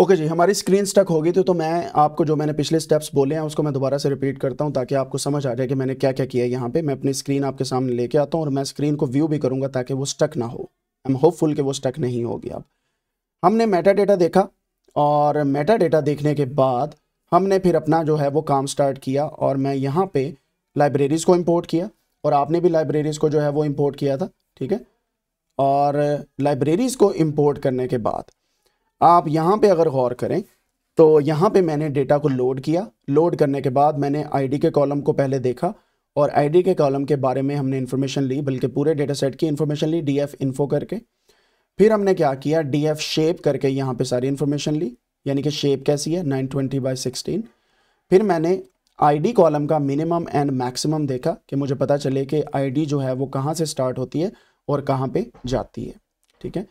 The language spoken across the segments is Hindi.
ओके okay जी हमारी स्क्रीन स्टक हो गई थी तो मैं आपको जो मैंने पिछले स्टेप्स बोले हैं उसको मैं दोबारा से रिपीट करता हूं ताकि आपको समझ आ जाए कि मैंने क्या क्या किया यहां यहाँ पे मैं अपनी स्क्रीन आपके सामने लेके आता हूँ और मैं स्क्रीन को व्यू भी करूँगा ताकि वो स्टक ना हो आई एम होपफुल कि वो स्टक नहीं होगी अब हमने मेटा डेटा देखा और मेटा डेटा देखने के बाद हमने फिर अपना जो है वो काम स्टार्ट किया और मैं यहाँ पर लाइब्रेरीज़ को इम्पोर्ट किया और आपने भी लाइब्रेरीज़ को जो है वो इम्पोर्ट किया था ठीक है और लाइब्रेरीज़ को इम्पोर्ट करने के बाद आप यहाँ पे अगर गौर करें तो यहाँ पे मैंने डेटा को लोड किया लोड करने के बाद मैंने आईडी के कॉलम को पहले देखा और आईडी के कॉलम के बारे में हमने इन्फॉर्मेशन ली बल्कि पूरे डेटा सेट की इन्फॉर्मेशन ली डी एफ इन्फो करके फिर हमने क्या किया डी एफ शेप करके यहाँ पे सारी इन्फॉर्मेशन ली यानी कि शेप कैसी है नाइन ट्वेंटी बाई सिक्सटीन फिर मैंने आईडी कॉलम का मिनिमम एंड मैक्सिमम देखा कि मुझे पता चले कि आईडी जो है वो कहाँ से स्टार्ट होती है और कहाँ पे जाती है ठीक है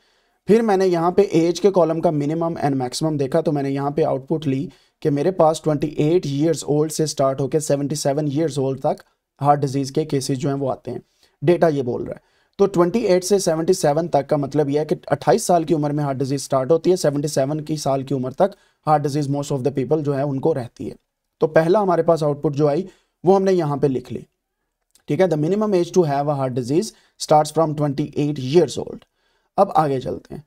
फिर मैंने यहाँ पे एज के कॉलम का मिनिमम एंड मैक्सिमम देखा तो मैंने यहाँ पे आउटपुट ली कि मेरे पास 28 एट ईयर्स ओल्ड से स्टार्ट होकर 77 सेवन ईयर्स ओल्ड तक हार्ट डिजीज़ के केसेस जो हैं वो आते हैं डेटा ये बोल रहा है तो 28 से 77 तक का मतलब यह है कि 28 साल की उम्र में हार्ट डिजीज़ स्टार्ट होती है 77 की साल की उम्र तक heart disease most of the people जो है उनको रहती है तो पहला हमारे पास आउटपुट जो आई वो हमने यहाँ पे लिख ली ठीक है the minimum age to have a heart disease start from twenty eight years old अब आगे चलते हैं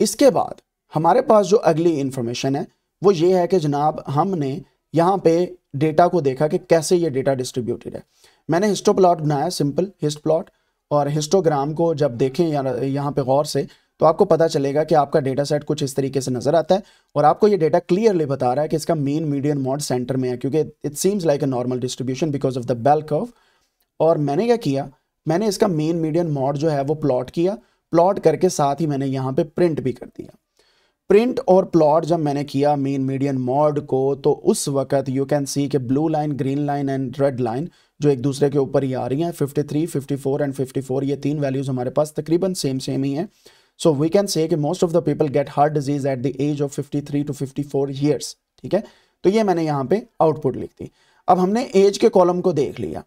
इसके बाद हमारे पास जो अगली इंफॉर्मेशन है वो ये है कि जनाब हमने यहाँ पे डेटा को देखा कि कैसे ये डेटा डिस्ट्रीब्यूटेड है मैंने हिस्टो प्लॉट बनाया सिंपल हिस्ट प्लॉट और हिस्टोग्राम को जब देखें यहाँ पे गौर से तो आपको पता चलेगा कि आपका डेटा सेट कुछ इस तरीके से नज़र आता है और आपको ये डेटा क्लियरली बता रहा है कि इसका मेन मीडियन मॉड सेंटर में है क्योंकि it seems like a normal distribution because of the bell of और मैंने क्या किया मैंने इसका मेन मीडियन मॉड जो है वो प्लॉट किया प्लॉट करके साथ ही मैंने यहाँ पे प्रिंट भी कर दिया प्रिंट और प्लॉट जब मैंने किया मेन मीडियन मॉड को तो उस वक्त यू कैन सी के blue line green line and red line जो एक दूसरे के ऊपर ही आ रही हैं 53, 54 एंड 54 ये तीन वैल्यूज़ हमारे पास तकरीबन सेम सेम ही हैं सो वी कैन से कि most of the people get heart disease at the age of 53 to four years ठीक है तो ये मैंने यहाँ पे आउटपुट लिख दी अब हमने एज के कॉलम को देख लिया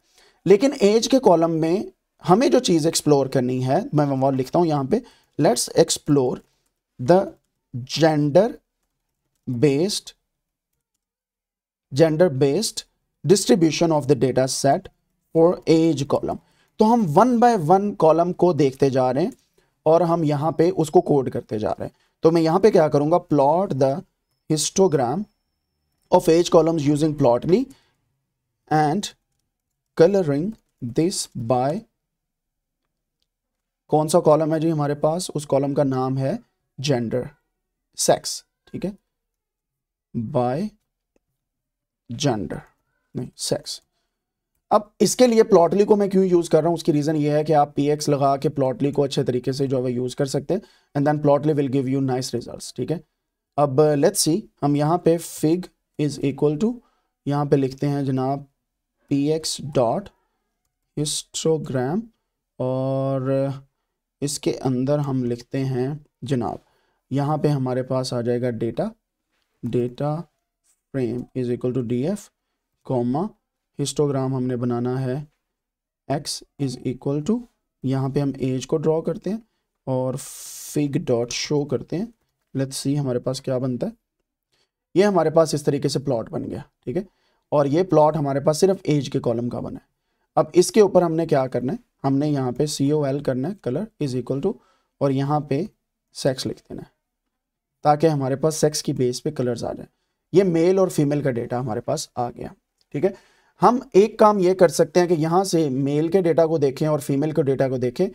लेकिन एज के कॉलम में हमें जो चीज़ एक्सप्लोर करनी है मैं और लिखता हूं यहां पे let's explore the gender based gender based distribution of the data set for age column तो हम वन बाय वन कॉलम को देखते जा रहे हैं और हम यहां पे उसको कोड करते जा रहे हैं तो मैं यहां पे क्या करूंगा plot the histogram of age columns using Plotly and colouring this by कौन सा कॉलम है जी हमारे पास उस कॉलम का नाम है जेंडर सेक्स ठीक है बाय जेंडर नहीं सेक्स अब इसके लिए प्लॉटली को मैं क्यों यूज़ कर रहा हूँ उसकी रीज़न ये है कि आप पी एक्स लगा के प्लॉटली को अच्छे तरीके से जो है यूज़ कर सकते हैं and then plotly will give you nice result ठीक है अब लेट्स सी हम यहाँ पे फिग इज़ इक्वल टू यहाँ पे लिखते हैं जनाब पी एक्स डॉट हिस्टोग्राम और इसके अंदर हम लिखते हैं जनाब यहाँ पे हमारे पास आ जाएगा data data frame is equal to D F comma histogram हमने बनाना है एक्स इज इक्वल टू यहाँ पे हम एज को ड्रॉ करते हैं और फिग डॉट शो करते हैं लेट्स सी हमारे पास क्या बनता है ये हमारे पास इस तरीके से प्लॉट बन गया ठीक है और ये प्लॉट हमारे पास सिर्फ एज के कॉलम का बना है अब इसके ऊपर हमने क्या करना है हमने यहाँ पे सी ओ एल करना है कलर इज इक्वल टू और यहाँ पे सेक्स लिख देना है ताकि हमारे पास सेक्स की बेस पे कलर्स आ जाए ये मेल और फीमेल का डेटा हमारे पास आ गया ठीक है हम एक काम ये कर सकते हैं कि यहाँ से मेल के डेटा को देखें और फीमेल के डेटा को देखें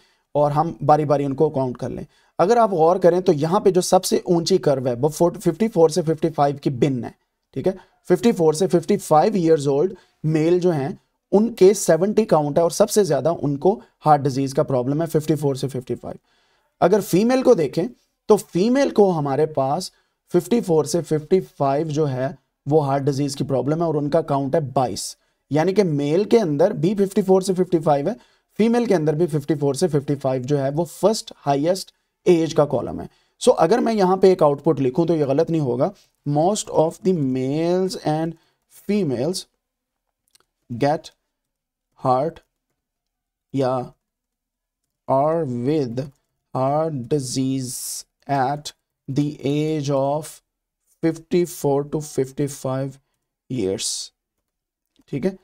और हम बारी बारी उनको काउंट कर लें अगर आप गौर करें तो यहाँ पे जो सबसे ऊंची कर्व है वो फिफ्टी फोर से फिफ्टी फाइव की बिन है ठीक है फिफ्टी फोर से fifty five years old male जो हैं उनके 70 काउंट है और सबसे ज़्यादा उनको हार्ट डिजीज़ का प्रॉब्लम है 54 से 55 अगर फीमेल को देखें तो फीमेल को हमारे पास 54 से 55 जो है वो हार्ट डिजीज़ की प्रॉब्लम है और उनका काउंट है 22 यानी कि मेल के अंदर भी 54 से 55 है फीमेल के अंदर भी 54 से 55 जो है वो फर्स्ट हाइएस्ट एज का कॉलम है सो so, अगर मैं यहाँ पे एक आउटपुट लिखूँ तो ये गलत नहीं होगा most of the males and females get heart या और with heart disease at the age of 54 to 55 years ठीक है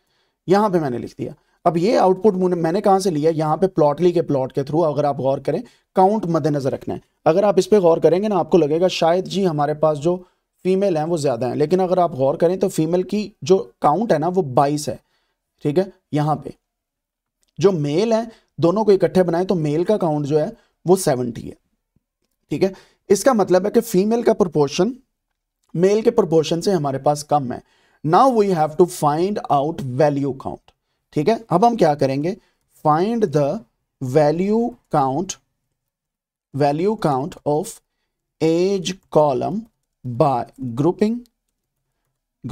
यहां पे मैंने लिख दिया अब ये आउटपुट मैंने कहां से लिया यहां पे प्लॉटली के प्लॉट के थ्रू अगर आप गौर करें काउंट मद्देनजर रखना है अगर आप इस पर गौर करेंगे ना आपको लगेगा शायद जी हमारे पास जो फीमेल हैं वो ज़्यादा हैं लेकिन अगर आप गौर करें तो फीमेल की जो काउंट है ना वो बाईस है ठीक है यहां पे जो मेल है दोनों को इकट्ठे बनाए तो मेल का काउंट जो है वो सेवेंटी है ठीक है इसका मतलब है कि फीमेल का प्रोपोर्शन मेल के प्रोपोर्शन से हमारे पास कम है now we have to find out value count ठीक है अब हम क्या करेंगे find the value count value count of age column by grouping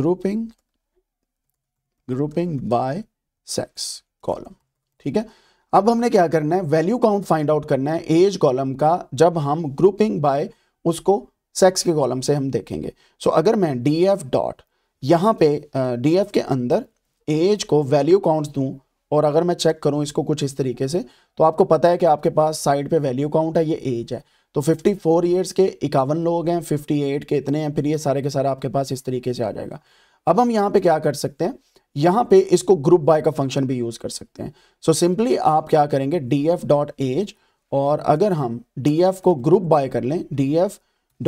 grouping grouping by sex column ठीक है अब हमने क्या करना है वैल्यू काउंट फाइंड आउट करना है एज कॉलम का जब हम ग्रुपिंग बाय उसको सेक्स के कॉलम से हम देखेंगे सो so, अगर मैं डी एफ डॉट यहाँ पे डी uh, एफ के अंदर एज को वैल्यू काउंट दूँ और अगर मैं चेक करूँ इसको कुछ इस तरीके से तो आपको पता है कि आपके पास साइड पे वैल्यू काउंट है ये एज है तो 54 फोर ईयर्स के इक्यावन लोग हैं 58 के इतने हैं फिर ये सारे के सारे आपके पास इस तरीके से आ जाएगा अब हम यहाँ पे क्या कर सकते हैं यहाँ पे इसको ग्रुप बाय का फंक्शन भी यूज कर सकते हैं सो so सिंपली आप क्या करेंगे डी एफ डॉट एज और अगर हम डी एफ को ग्रुप बाय कर लें D F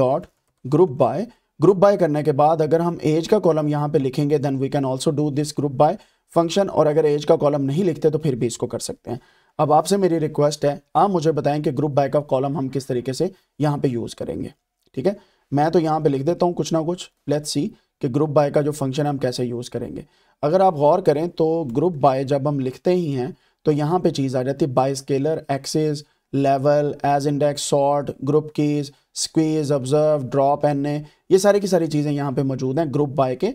dot group by group by करने के बाद अगर हम एज का कॉलम यहाँ पे लिखेंगे then we can also do this group by function और अगर एज का कॉलम नहीं लिखते तो फिर भी इसको कर सकते हैं अब आपसे मेरी रिक्वेस्ट है आप मुझे बताएं कि ग्रुप बाय का कॉलम हम किस तरीके से यहाँ पे यूज़ करेंगे ठीक है मैं तो यहाँ पे लिख देता हूँ कुछ ना कुछ लेट्स सी कि ग्रुप बाय का जो फंक्शन हम कैसे यूज़ करेंगे अगर आप गौर करें तो ग्रुप बाय जब हम लिखते ही हैं तो यहाँ पे चीज़ आ जाती है by scalar axis level as index sort group keys squeeze observe drop N A ये सारी की सारी चीज़ें यहाँ पे मौजूद हैं ग्रुप बाय के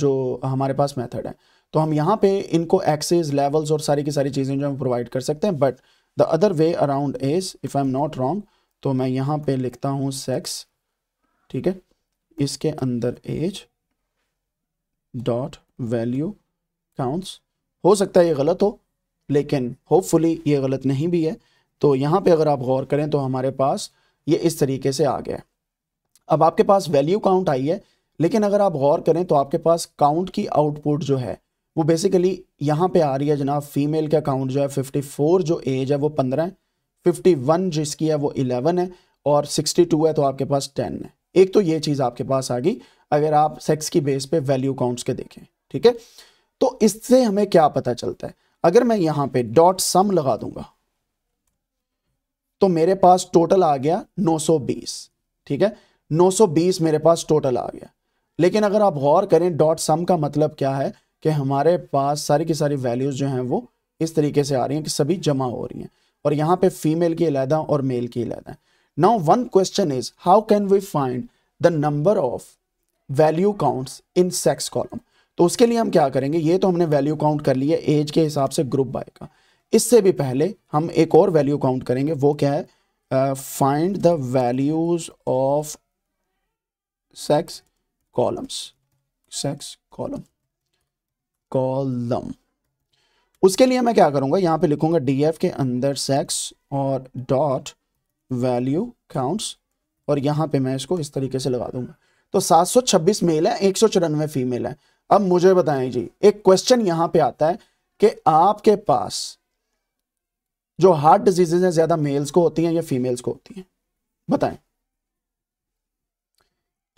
जो हमारे पास मेथड है तो हम यहाँ पे इनको एक्सेस लेवल्स और सारी की सारी चीज़ें जो हम प्रोवाइड कर सकते हैं but the other way around is if I am not wrong तो मैं यहाँ पे लिखता हूँ सेक्स ठीक है इसके अंदर एज डॉट वैल्यू काउंट्स हो सकता है ये गलत हो लेकिन होपफुली ये गलत नहीं भी है तो यहाँ पे अगर आप गौर करें तो हमारे पास ये इस तरीके से आ गया है अब आपके पास वैल्यू काउंट आई है लेकिन अगर आप गौर करें तो आपके पास काउंट की आउटपुट जो है वो बेसिकली यहाँ पे आ रही है जनाब फीमेल का काउंट जो है 54 जो एज है वो 15 है 51 जिसकी है वो 11 है और 62 है तो आपके पास 10 है एक तो ये चीज़ आपके पास आ गई अगर आप सेक्स की बेस पे वैल्यू काउंट्स के देखें ठीक है तो इससे हमें क्या पता चलता है अगर मैं यहां पे डॉट सम लगा दूंगा तो मेरे पास टोटल आ गया 920 ठीक है 920 मेरे पास टोटल आ गया लेकिन अगर आप गौर करें डॉट सम का मतलब क्या है कि हमारे पास सारी की सारी वैल्यूज़ जो हैं वो इस तरीके से आ रही हैं कि सभी जमा हो रही हैं और यहां पे फीमेल की अलहदा और मेल की अलहदा है Now one question is how can we find the number of value counts in sex column तो उसके लिए हम क्या करेंगे ये तो हमने वैल्यू काउंट कर लिया एज के हिसाब से ग्रुप बाय का इससे भी पहले हम एक और वैल्यू काउंट करेंगे वो क्या है find the values of sex columns sex column column उसके लिए मैं क्या करूंगा यहां पे लिखूंगा डी के अंदर सेक्स और डॉट वैल्यू काउंट्स और यहाँ पे मैं इसको इस तरीके से लगा दूंगा तो 726 मेल है एक फीमेल है अब मुझे बताएं जी एक क्वेश्चन यहाँ पे आता है कि आपके पास जो हार्ट डिजीजेज हैं ज्यादा मेल्स को होती हैं या फीमेल्स को होती हैं बताएं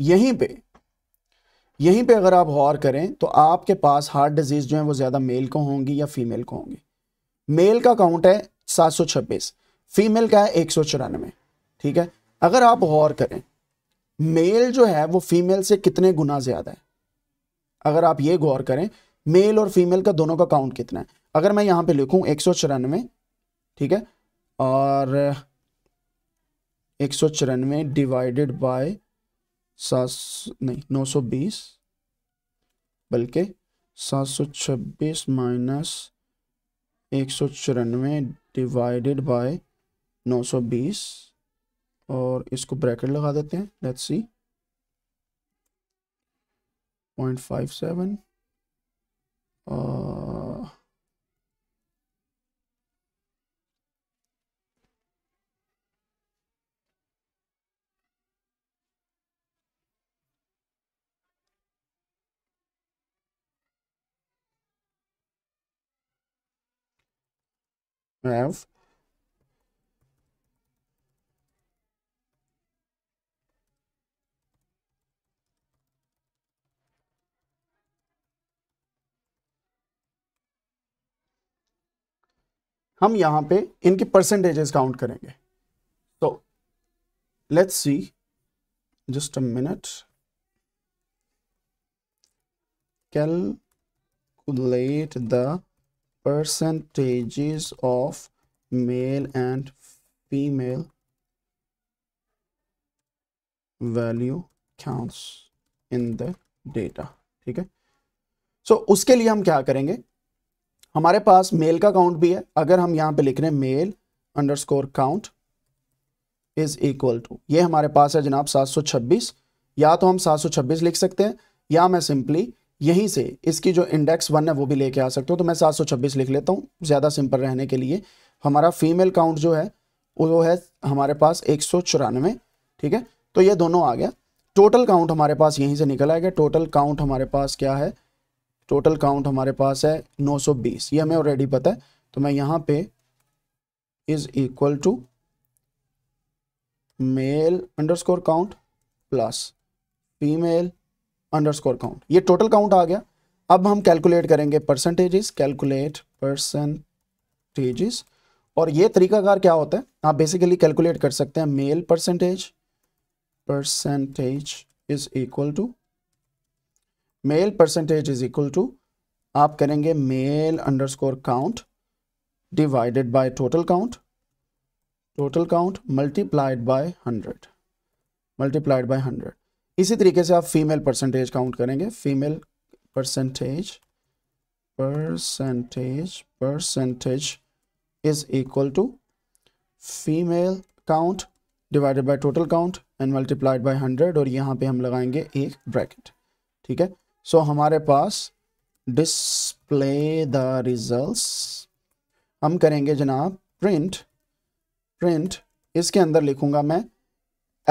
यहीं पे यहीं पे अगर आप गौर करें तो आपके पास हार्ट डिजीज जो है वो ज्यादा मेल को होंगी या फीमेल को होंगी मेल का काउंट है सात फीमेल का है एक सौ चौरानवे ठीक है अगर आप गौर करें मेल जो है वो फीमेल से कितने गुना ज्यादा है अगर आप ये गौर करें मेल और फीमेल का दोनों का काउंट कितना है अगर मैं यहाँ पे लिखू एक सौ चौरानवे ठीक है और एक सौ चौरानवे डिवाइडेड बाय सात नहीं नौ सौ बीस बल्कि सात सौ छब्बीस माइनस एक सौ चौरानवे डिवाइडेड बाय 920 और इसको ब्रैकेट लगा देते हैं let's see point five seven have हम यहां पे इनकी परसेंटेजेस काउंट करेंगे तो let's see just a minute calculate the percentages of male and female value counts in the data ठीक है सो so, उसके लिए हम क्या करेंगे हमारे पास मेल का काउंट भी है अगर हम यहाँ पे लिख रहे हैं male underscore count is equal to ये हमारे पास है जनाब 726 या तो हम 726 लिख सकते हैं या मैं सिंपली यहीं से इसकी जो इंडेक्स वन है वो भी लेके आ सकता हूँ तो मैं 726 लिख लेता हूँ ज़्यादा सिंपल रहने के लिए हमारा फीमेल काउंट जो है वो है हमारे पास एक ठीक है तो ये दोनों आ गया टोटल काउंट हमारे पास यहीं से निकल आएगा टोटल काउंट हमारे पास क्या है टोटल काउंट हमारे पास है 920 ये हमें ऑलरेडी पता है तो मैं यहाँ पे is equal to male underscore count plus female underscore count ये टोटल काउंट आ गया अब हम कैलकुलेट करेंगे परसेंटेजेस कैलकुलेट परसेंटेजेस और ये तरीकाकार क्या होता है आप बेसिकली कैलकुलेट कर सकते हैं male percentage percentage is equal to male percentage is equal to आप करेंगे male underscore count divided by total count total count multiplied by hundred multiplied by hundred इसी तरीके से आप फीमेल परसेंटेज काउंट करेंगे female percentage percentage percentage is equal to female count divided by total count and multiplied by hundred और यहाँ पे हम लगाएंगे एक ब्रैकेट ठीक है सो so, हमारे पास डिस्प्ले द रिजल्ट हम करेंगे जनाब प्रिंट प्रिंट इसके अंदर लिखूंगा मैं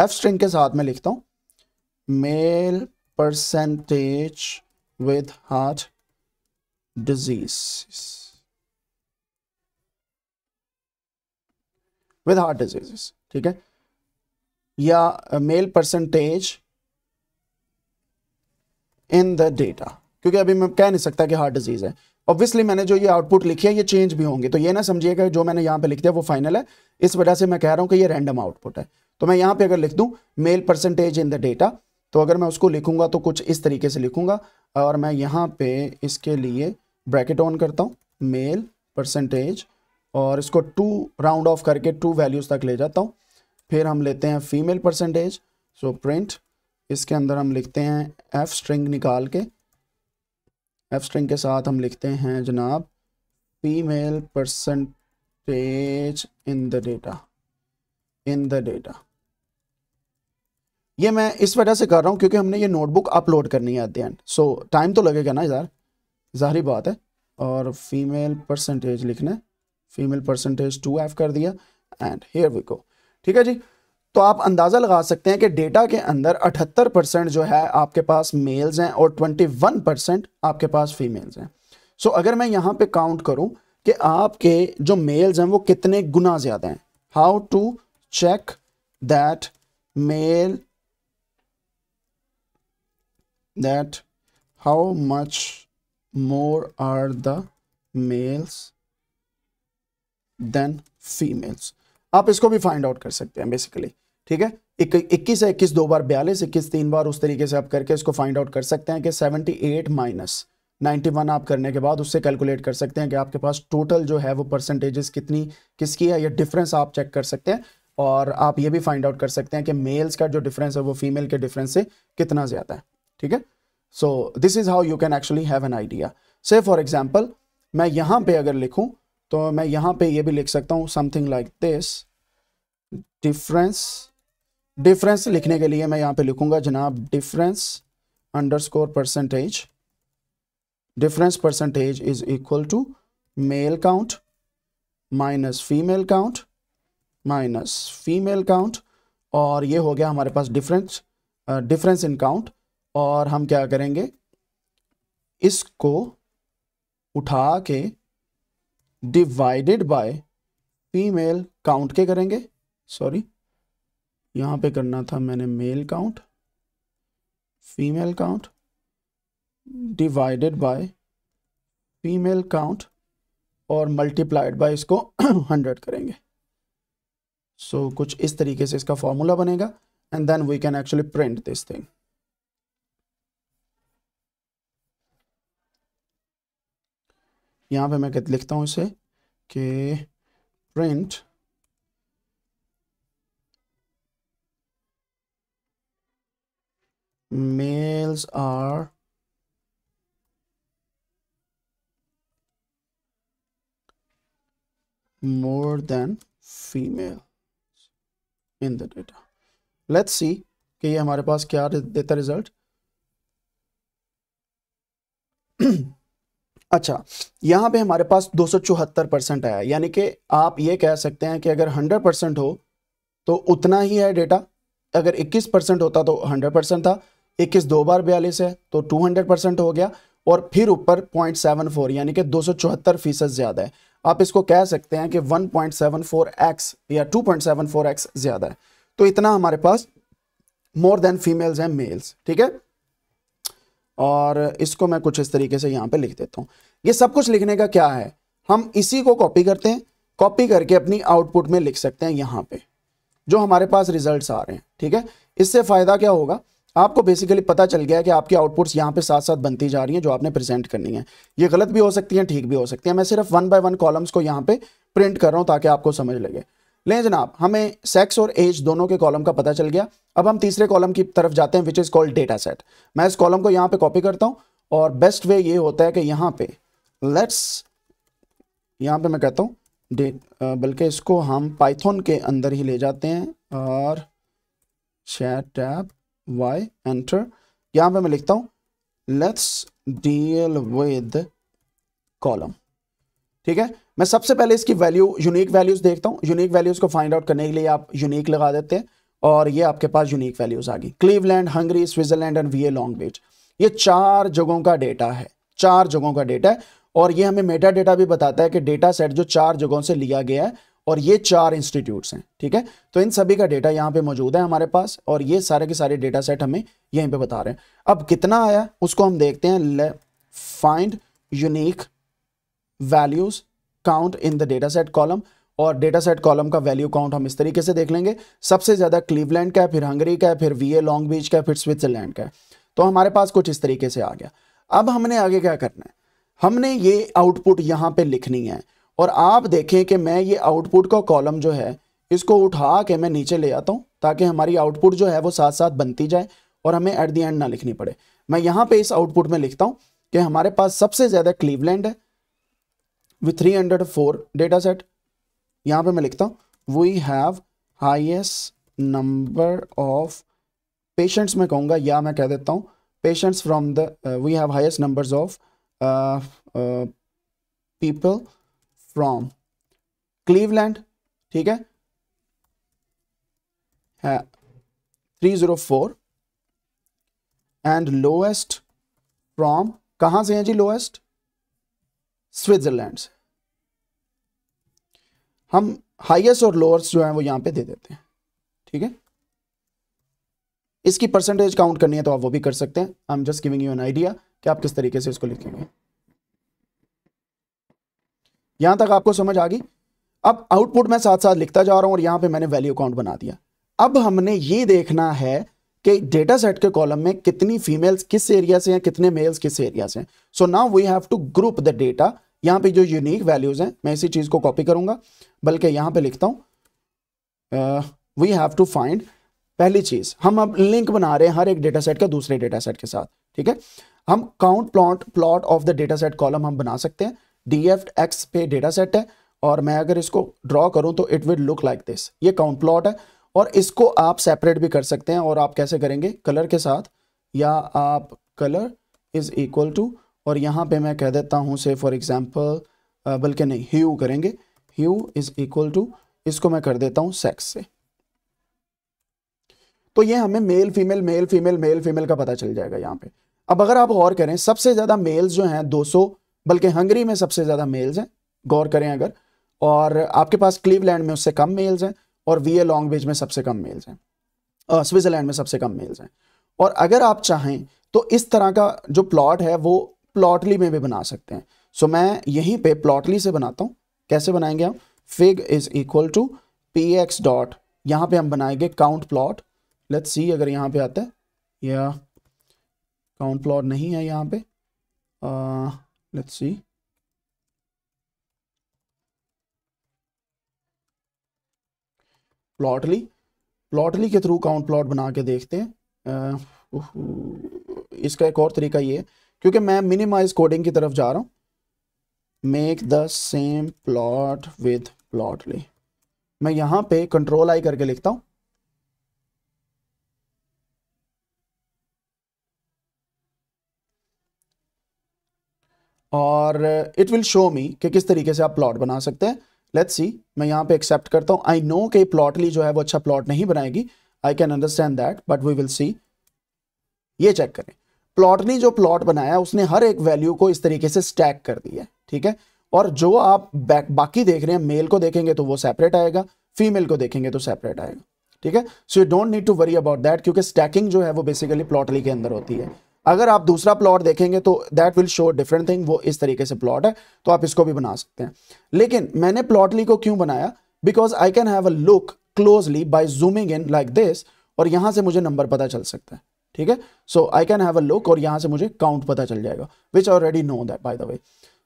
एफ स्ट्रिंग के साथ में लिखता हूँ male percentage with heart disease with heart disease ठीक है या male uh, percentage in the data क्योंकि अभी मैं कह नहीं सकता कि हार्ट डिजीज़ है ऑब्वियसली मैंने जो ये आउटपुट लिखी है ये चेंज भी होंगे तो ये ना समझिएगा जो मैंने यहाँ पे लिख दिया वो फाइनल है इस वजह से मैं कह रहा हूँ कि ये रैंडम आउटपुट है तो मैं यहाँ पे अगर लिख दूँ male percentage in the data तो अगर मैं उसको लिखूंगा तो कुछ इस तरीके से लिखूंगा और मैं यहाँ पे इसके लिए ब्रैकेट ऑन करता हूँ मेल परसेंटेज और इसको टू राउंड ऑफ करके टू वैल्यूज़ तक ले जाता हूँ फिर हम लेते हैं फीमेल परसेंटेज सो प्रिंट इसके अंदर हम लिखते हैं एफ़ स्ट्रिंग निकाल के एफ़ स्ट्रिंग के साथ हम लिखते हैं जनाब female percentage in the data in the data ये मैं इस वजह से कर रहा हूँ क्योंकि हमने ये नोटबुक अपलोड करनी है at the end so time तो लगेगा ना यार ज़ाहरी बात है और फीमेल परसेंटेज लिखना फीमेल परसेंटेज टू एफ कर दिया एंड हेयर वी गो ठीक है जी तो आप अंदाज़ा लगा सकते हैं कि डेटा के अंदर 78 परसेंट जो है आपके पास मेल्स हैं और 21 परसेंट आपके पास फीमेल्स हैं सो so, अगर मैं यहाँ पे काउंट करूँ कि आपके जो मेल्स हैं वो कितने गुना ज़्यादा हैं how to check that male that how much more are the males than females आप इसको भी फाइंड आउट कर सकते हैं बेसिकली ठीक है इक्कीस है इक्कीस दो बार बयालीस इक्कीस तीन बार उस तरीके से आप करके इसको फाइंड आउट कर सकते हैं कि seventy eight minus ninety one आप करने के बाद उससे कैलकुलेट कर सकते हैं कि आपके पास टोटल जो है वो परसेंटेजेस कितनी किसकी है ये डिफरेंस आप चेक कर सकते हैं और आप ये भी फाइंड आउट कर सकते हैं कि मेल्स का जो डिफरेंस है वो फीमेल के डिफरेंस से कितना ज़्यादा है ठीक है so this is how you can actually have an idea से फॉर एग्जाम्पल मैं यहाँ पे अगर लिखूँ तो मैं यहाँ पे ये भी लिख सकता हूँ something like this difference difference लिखने के लिए मैं यहां पे लिखूंगा जनाब difference underscore percentage difference percentage is equal to male count minus female count minus female count और ये हो गया हमारे पास डिफरेंस डिफरेंस इन काउंट और हम क्या करेंगे इसको उठा के डिवाइडेड बाय फीमेल काउंट के करेंगे सॉरी यहाँ पे करना था मैंने male count female count divided by female count और मल्टीप्लाइड बाय इसको हंड्रेड करेंगे सो so, कुछ इस तरीके से इसका फॉर्मूला बनेगा and then we can actually print this thing यहाँ पे मैं लिखता हूँ इसे कि print males are more than female in the data. Let's see कि ये हमारे पास क्या देता रिजल्ट अच्छा यहाँ पे हमारे पास दो परसेंट आया यानी कि आप ये कह सकते हैं कि अगर 100 परसेंट हो तो उतना ही है डेटा अगर 21 परसेंट होता तो 100 परसेंट था इक्कीस दो बार बयालीस है तो टू हंड्रेड परसेंट हो गया और फिर ऊपर पॉइंट सेवन फोर यानी कि दो सौ चौहत्तर फीसद ज़्यादा है आप इसको कह सकते हैं कि one point seven four x या two point seven four x ज़्यादा है तो इतना हमारे पास मोर देन फीमेल्स है मेल्स ठीक है और इसको मैं कुछ इस तरीके से यहाँ पे लिख देता हूँ ये सब कुछ लिखने का क्या है हम इसी को कॉपी करते हैं कॉपी करके अपनी आउटपुट में लिख सकते हैं यहाँ पे जो हमारे पास रिजल्ट्स आ रहे हैं ठीक है इससे फ़ायदा क्या होगा आपको बेसिकली पता चल गया कि आपकी आउटपुट्स यहाँ पे साथ साथ बनती जा रही हैं जो आपने प्रेजेंट करनी है ये गलत भी हो सकती हैं ठीक भी हो सकती हैं मैं सिर्फ वन बाय वन कॉलम्स को यहाँ पे प्रिंट कर रहा हूँ ताकि आपको समझ लगे लें जनाब हमें सेक्स और एज दोनों के कॉलम का पता चल गया अब हम तीसरे कॉलम की तरफ जाते हैं which is called data set मैं इस कॉलम को यहाँ पे कॉपी करता हूँ और बेस्ट वे ये होता है कि यहाँ पे लेट्स यहाँ पे मैं कहता हूँ बल्कि इसको हम पाइथन के अंदर ही ले जाते हैं और शेयर टैब y enter यहां पे मैं लिखता हूं लेट्स डील विद कॉलम ठीक है मैं सबसे पहले इसकी वैल्यू यूनिक वैल्यूज देखता हूं यूनिक वैल्यूज को फाइंड आउट करने के लिए आप यूनिक लगा देते हैं और ये आपके पास यूनिक वैल्यूज आ गई Cleveland Hungary Switzerland and V A Long Beach ये चार जगहों का डेटा है चार जगहों का डेटा है और ये हमें मेटा डेटा भी बताता है कि डेटा सेट जो चार जगहों से लिया गया है और ये चार इंस्टीट्यूट्स हैं ठीक है तो इन सभी का डेटा यहाँ पे मौजूद है हमारे पास और ये सारे के सारे डेटा सेट हमें यहीं पे बता रहे हैं अब कितना आया उसको हम देखते हैं find unique values count in the data set column और डेटा सेट कॉलम का वैल्यू काउंट हम इस तरीके से देख लेंगे सबसे ज़्यादा क्लीवलैंड का है फिर हंगरी का है फिर वी लॉन्ग बीच का है फिर स्विट्जरलैंड का है तो हमारे पास कुछ इस तरीके से आ गया अब हमने आगे क्या करना है हमने ये आउटपुट यहाँ पे लिखनी है और आप देखें कि मैं ये आउटपुट का कॉलम जो है इसको उठा के मैं नीचे ले आता हूँ ताकि हमारी आउटपुट जो है वो साथ साथ बनती जाए और हमें एट दी एंड ना लिखनी पड़े मैं यहाँ पे इस आउटपुट में लिखता हूँ कि हमारे पास सबसे ज़्यादा क्लीवलैंड है with three hundred four data set यहाँ पर मैं लिखता हूँ we have highest number of patients मैं कहूँगा या मैं कह देता हूँ patients from the we have highest number of people from Cleveland ठीक है, three zero four and lowest from कहां से है जी लोएस्ट स्विट्जरलैंड से हम हाईएस्ट और लोअर्स जो है वो यहां पे दे देते हैं ठीक है इसकी परसेंटेज काउंट करनी है तो आप वो भी कर सकते हैं I am just giving you an idea कि आप किस तरीके से इसको लिखेंगे यहां तक आपको समझ आ गई अब आउटपुट में साथ साथ लिखता जा रहा हूं और यहां पे मैंने वैल्यू अकाउंट बना दिया अब हमने ये देखना है कि डेटा सेट के कॉलम में कितनी फीमेल्स किस एरिया से हैं कितने मेल्स किस एरिया से हैं so now we have to group the data यहां पे जो यूनिक वैल्यूज हैं मैं इसी चीज को कॉपी करूंगा बल्कि यहां पे लिखता हूं वी हैव टू फाइंड पहली चीज हम अब लिंक बना रहे हैं हर एक डेटा सेट का दूसरे डेटा सेट के साथ ठीक है हम count plot plot of the data set column हम बना सकते हैं डी एफ एक्स पे डेटा सेट है और मैं अगर इसको ड्रॉ करूं तो it will look like this ये काउंट प्लॉट है और इसको आप सेपरेट भी कर सकते हैं और आप कैसे करेंगे कलर के साथ या आप कलर इज़ इक्वल टू और यहाँ पे मैं कह देता हूँ से फॉर एग्जाम्पल बल्कि नहीं ह्यू करेंगे ह्यू इज़ इक्वल टू इसको मैं कर देता हूँ सेक्स से तो ये हमें male female male female male female का पता चल जाएगा यहाँ पे अब अगर आप और करें सबसे ज़्यादा मेल्स जो हैं दो बल्कि हंगरी में सबसे ज़्यादा मेल्स हैं गौर करें अगर और आपके पास क्लीवलैंड में उससे कम मेल्स हैं और वी ए लॉन्ग बीच में सबसे कम मेल्स हैं स्विट्ज़रलैंड में सबसे कम मेल्स हैं और अगर आप चाहें तो इस तरह का जो प्लॉट है वो प्लॉटली में भी बना सकते हैं सो मैं यहीं पे प्लॉटली से बनाता हूँ कैसे बनाएंगे हम fig is equal to P X dot यहाँ पे हम बनाएंगे काउंट प्लॉट लेट्स सी अगर यहाँ पे आता है या काउंट प्लॉट नहीं है यहाँ पे आ, let's see प्लॉटली प्लॉटली के थ्रू काउंट प्लॉट बना के देखते हैं इसका एक और तरीका ये है क्योंकि मैं मिनिमाइज कोडिंग की तरफ जा रहा हूँ make the same plot with Plotly मैं यहाँ पे कंट्रोल आई करके लिखता हूँ और इट विल शो मी कि किस तरीके से आप प्लॉट बना सकते हैं लेट्स सी मैं यहाँ पे एक्सेप्ट करता हूँ आई नो कि प्लॉटली जो है वो अच्छा प्लॉट नहीं बनाएगी I can understand that but we will see ये चेक करें प्लॉटली जो प्लॉट बनाया उसने हर एक वैल्यू को इस तरीके से स्टैक कर दिया है ठीक है और जो आप बाकी देख रहे हैं मेल को देखेंगे तो वो सेपरेट आएगा फीमेल को देखेंगे तो सेपरेट आएगा ठीक है so you don't need to worry about that क्योंकि स्टैकिंग जो है वो बेसिकली प्लॉटली के अंदर होती है अगर आप दूसरा प्लॉट देखेंगे तो that will show different thing वो इस तरीके से प्लॉट है तो आप इसको भी बना सकते हैं लेकिन मैंने प्लॉटली को क्यों बनाया because I can have a look closely by zooming in like this और यहां से मुझे नंबर पता चल सकता है ठीक है so I can have a look और यहाँ से मुझे काउंट पता चल जाएगा which already know that by the way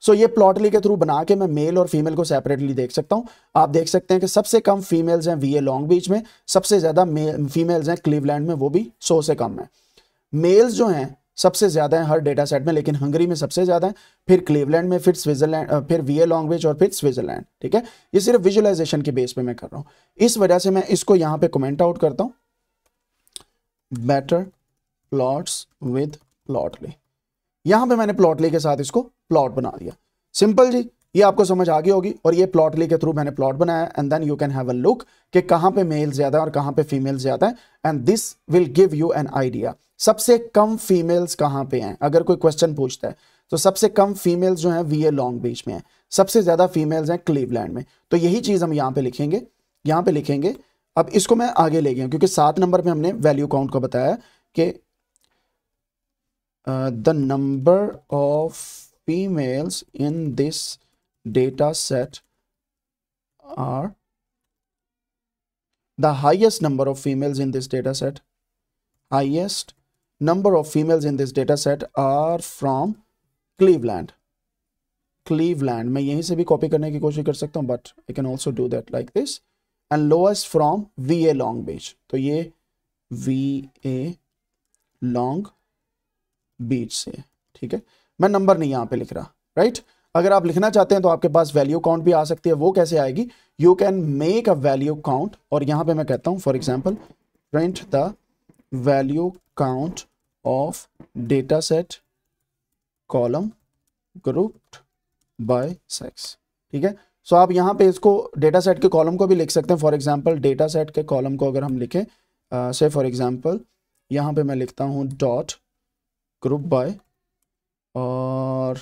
so ये प्लॉटली के थ्रू बना के मैं मेल और फीमेल को सेपरेटली देख सकता हूँ आप देख सकते हैं कि सबसे कम फीमेल्स हैं वी ए लॉन्ग बीच में सबसे ज़्यादा फीमेल्स हैं क्लीवलैंड में वो भी सौ से कम है मेल्स जो हैं सबसे ज़्यादा है हर डेटा सेट में लेकिन हंगरी में सबसे ज़्यादा है फिर क्लीवलैंड में फिर स्विट्जरलैंड फिर वी ए लॉन्ग्वेज और फिर स्विट्जरलैंड ठीक है ये सिर्फ विजुअलाइजेशन के बेस पे मैं कर रहा हूँ इस वजह से मैं इसको यहाँ पे कमेंट आउट करता हूँ बेटर प्लॉट्स विद प्लॉटली यहाँ पे मैंने प्लॉटली के साथ इसको प्लॉट बना दिया सिंपल जी ये आपको समझ आ गई होगी और ये प्लॉटली के थ्रू मैंने प्लॉट बनाया and then you can have a look कि कहाँ पे मेल ज्यादा है और कहाँ पे फीमेल ज्यादा है and this will give you an idea सबसे कम फीमेल्स कहाँ पे हैं अगर कोई क्वेश्चन पूछता है तो सबसे कम फीमेल्स जो हैं वी ए लॉन्ग बीच में हैं सबसे ज़्यादा फीमेल्स हैं क्लीवलैंड में तो यही चीज़ हम यहाँ पे लिखेंगे यहाँ पे लिखेंगे अब इसको मैं आगे ले गया क्योंकि सात नंबर पे हमने वैल्यू काउंट को बताया कि the number of females in this data set are the highest number of females in this data set highest number of females in this data set are from Cleveland. Cleveland. मैं यहीं से भी कॉपी करने की कोशिश कर सकता हूँ but I can also do that like this and lowest from V A Long Beach तो ये वी ए लॉन्ग बीच से ठीक है मैं नंबर नहीं यहाँ पे लिख रहा राइट right? अगर आप लिखना चाहते हैं तो आपके पास वैल्यू काउंट भी आ सकती है वो कैसे आएगी you can make a value count और यहां पे मैं कहता हूं for example print the value count of data set column grouped by sex ठीक है सो आप यहाँ पे इसको डेटा सेट के कॉलम को भी लिख सकते हैं फॉर एग्जाम्पल डेटा सेट के कॉलम को अगर हम लिखें से फॉर एग्जाम्पल यहाँ पे मैं लिखता हूँ डॉट ग्रुप बाय और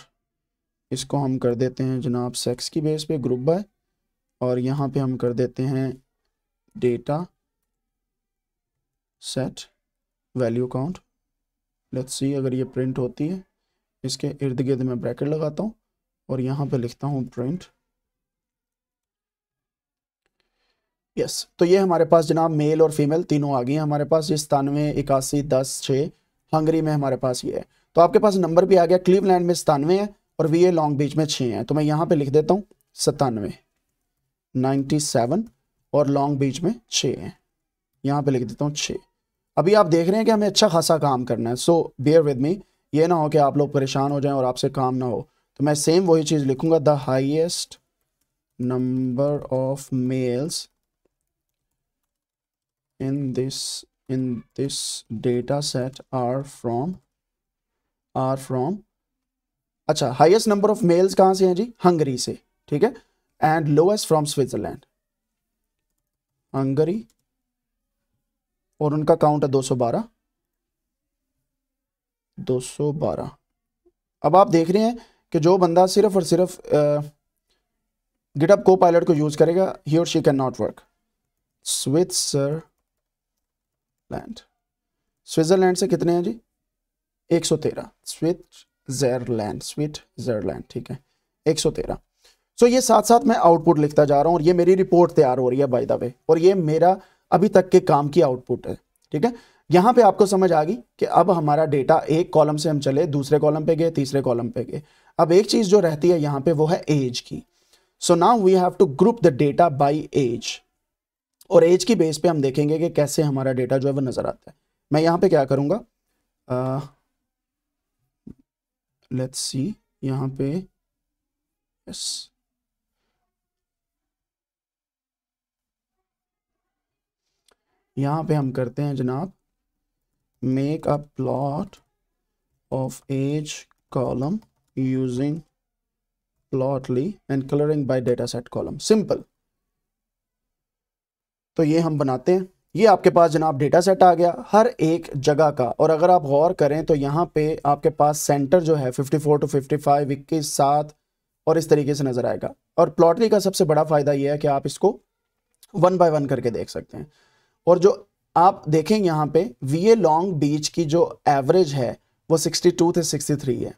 इसको हम कर देते हैं जनाब सेक्स की बेस पे ग्रुप बाय और यहाँ पे हम कर देते हैं data set value count let's see अगर ये प्रिंट होती है इसके इर्द गिर्द में ब्रैकेट लगाता हूँ और यहाँ पे लिखता हूँ प्रिंट यस yes, तो ये हमारे पास जनाब मेल और फीमेल तीनों आ गई हैं हमारे पास ये सतानवे इक्यासी दस छः हंगरी में हमारे पास ये है तो आपके पास नंबर भी आ गया क्लीवलैंड में सतानवे है और वी ए लॉन्ग बीच में छः है तो मैं यहाँ पे लिख देता हूँ सतानवे नाइन्टी सेवन और लॉन्ग बीच में छः है यहाँ पे लिख देता हूँ छः अभी आप देख रहे हैं कि हमें अच्छा खासा काम करना है सो बियर विद मी ये ना हो कि आप लोग परेशान हो जाएं और आपसे काम ना हो तो मैं सेम वही चीज़ लिखूंगा the highest number of males in this in this data set are from are from अच्छा हाइएस्ट नंबर ऑफ मेल्स कहाँ से हैं जी हंगरी से ठीक है and lowest from Switzerland Hungary और उनका काउंट है 212 212 अब आप देख रहे हैं कि जो बंदा सिर्फ और सिर्फ गिटअप को पायलट को यूज़ करेगा ही और she can not work Switzerland Switzerland से कितने हैं जी 113 सौ तेरह स्विट्जरलैंड स्विट्जरलैंड ठीक है 113 सो so, ये साथ साथ मैं आउटपुट लिखता जा रहा हूँ और ये मेरी रिपोर्ट तैयार हो रही है बाय द वे और ये मेरा अभी तक के काम की आउटपुट है ठीक है यहां पे आपको समझ आ गई कि अब हमारा डेटा एक कॉलम से हम चले दूसरे कॉलम पे गए तीसरे कॉलम पे गए अब एक चीज़ जो रहती है यहां पे वो है एज की so now we have to group the data by age और एज की बेस पे हम देखेंगे कि कैसे हमारा डेटा जो है वो नज़र आता है मैं यहाँ पे क्या करूंगा लेट्स सी यहां पे यस यहाँ पे हम करते हैं जनाब make a plot of age column using Plotly and colouring by data set column simple तो ये हम बनाते हैं ये आपके पास जनाब डेटा सेट आ गया हर एक जगह का और अगर आप गौर करें तो यहाँ पे आपके पास सेंटर जो है 54 टू फिफ्टी फाइव इक्कीस सात और इस तरीके से नजर आएगा और प्लॉटली का सबसे बड़ा फायदा यह है कि आप इसको वन बाय वन करके देख सकते हैं और जो आप देखें यहाँ पे वी ए लॉन्ग बीच की जो एवरेज है वो 62 से 63 है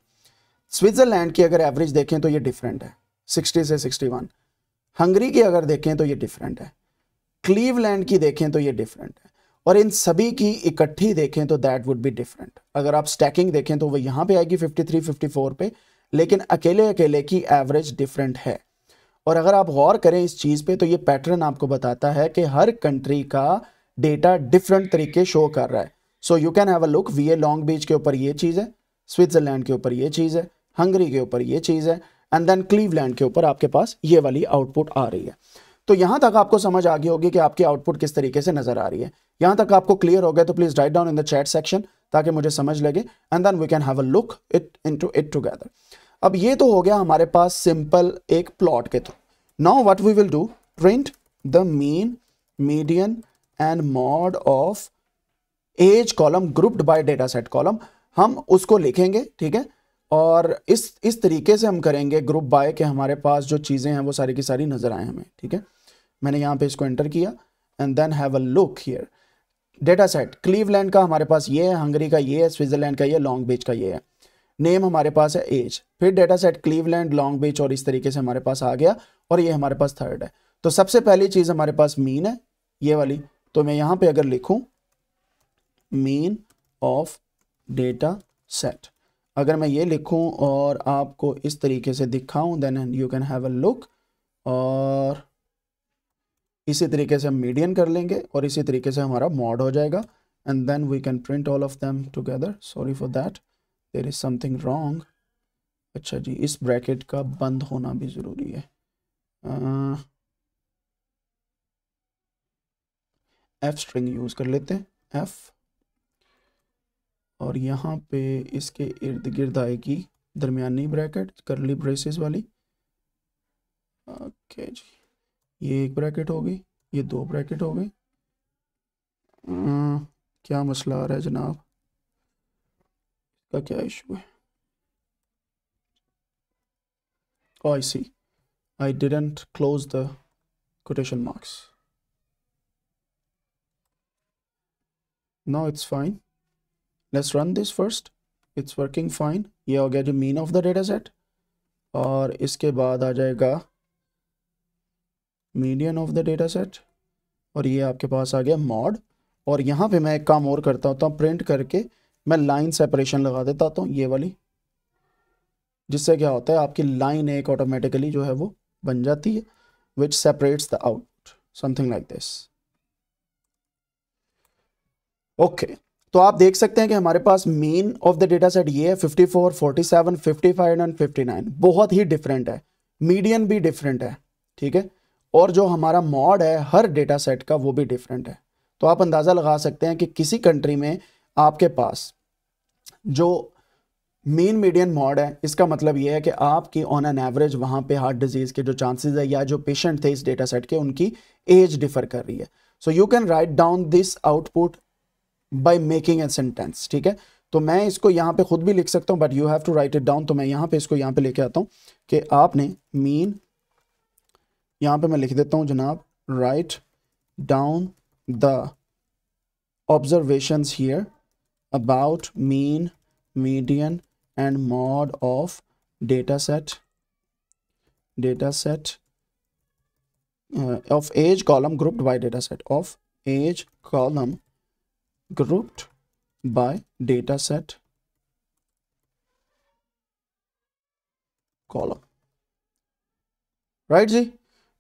स्विट्जरलैंड की अगर एवरेज देखें तो ये डिफरेंट है 60 से 61 हंगरी की अगर देखें तो ये डिफरेंट है क्लीवलैंड की देखें तो ये डिफरेंट है और इन सभी की इकट्ठी देखें तो दैट वुड बी डिफरेंट अगर आप स्टैकिंग देखें तो वो यहाँ पे आएगी 53, 54 पे लेकिन अकेले अकेले की एवरेज डिफरेंट है और अगर आप गौर करें इस चीज़ पे तो ये पैटर्न आपको बताता है कि हर कंट्री का डेटा डिफरेंट तरीके शो कर रहा है so you can have a look V A Long Beach के ऊपर ये चीज़ है स्विट्ज़रलैंड के ऊपर ये चीज़ है हंगरी के ऊपर ये चीज़ है एंड देन क्लीवलैंड के ऊपर आपके पास ये वाली आउटपुट आ रही है तो यहाँ तक आपको समझ आ गई होगी कि आपकी आउटपुट किस तरीके से नज़र आ रही है यहाँ तक आपको क्लियर हो गया तो please write down in the chat section ताकि मुझे समझ लगे and then we can have a look it into it together अब ये तो हो गया हमारे पास सिंपल एक प्लॉट के through now what we will do print the mean median and mode of age column grouped by data set column हम उसको लिखेंगे ठीक है और इस इस तरीके से हम करेंगे ग्रुप बाय के हमारे पास जो चीज़ें हैं वो सारी की सारी नज़र आए हमें ठीक है मैंने यहाँ पे इसको एंटर किया and then have a look here data set Cleveland का हमारे पास ये है हंगरी का ये है स्विट्ज़रलैंड का ये लॉन्ग बीच का ये है नेम हमारे पास है एज फिर data set Cleveland Long Beach और इस तरीके से हमारे पास आ गया और ये हमारे पास थर्ड है तो सबसे पहली चीज़ हमारे पास मीन है ये वाली तो मैं यहाँ पे अगर लिखूँ मीन ऑफ डेटा सेट अगर मैं ये लिखूं और आपको इस तरीके से दिखाऊं then you can have a look और इसी तरीके से हम मीडियन कर लेंगे और इसी तरीके से हमारा मॉड हो जाएगा and then we can print all of them together sorry for that there is something wrong अच्छा जी इस ब्रैकेट का बंद होना भी ज़रूरी है uh, एफ स्ट्रिंग यूज़ कर लेते हैं एफ और यहाँ पे इसके इर्द गिर्द आएगी दरमियानी ब्रैकेट करली ब्रेसेस वाली ओके जी ये एक ब्रैकेट हो गई ये दो ब्रैकेट हो गई हम्म, क्या मसला आ रहा है जनाब इसका क्या इशू है I see I didn't close the quotation marks now it's fine let's run this first it's working fine ये हो गया जो mean of the data set और इसके बाद आ जाएगा median of the data set और ये आपके पास आ गया मॉड और यहाँ पे मैं एक काम और करता होता हूँ प्रिंट करके मैं लाइन सेपरेशन लगा देता होता हूँ ये वाली जिससे क्या होता है आपकी लाइन एक ऑटोमेटिकली जो है वो बन जाती है which separates the out something like this okay तो आप देख सकते हैं कि हमारे पास mean of the data set ये है 54, 47, 55 एंड 59 बहुत ही डिफरेंट है मीडियन भी डिफरेंट है ठीक है और जो हमारा मॉड है हर डेटा सेट का वो भी डिफरेंट है तो आप अंदाज़ा लगा सकते हैं कि किसी कंट्री में आपके पास जो मेन मीडियन मॉड है इसका मतलब ये है कि आपकी ऑन एन एवरेज वहाँ पे हार्ट डिजीज़ के जो चांसेस है या जो पेशेंट थे इस डेटा सेट के उनकी एज डिफर कर रही है so you can write down this output by making a sentence ठीक है तो मैं इसको यहाँ पे खुद भी लिख सकता हूँ but you have to write it down तो मैं यहाँ पे इसको यहाँ पे लेके आता हूँ कि आपने मीन यहाँ पे मैं लिख देता हूँ जनाब write down the observation here about mean median and mode of data set data set of age column grouped by data set of age column grouped by data set column right right जी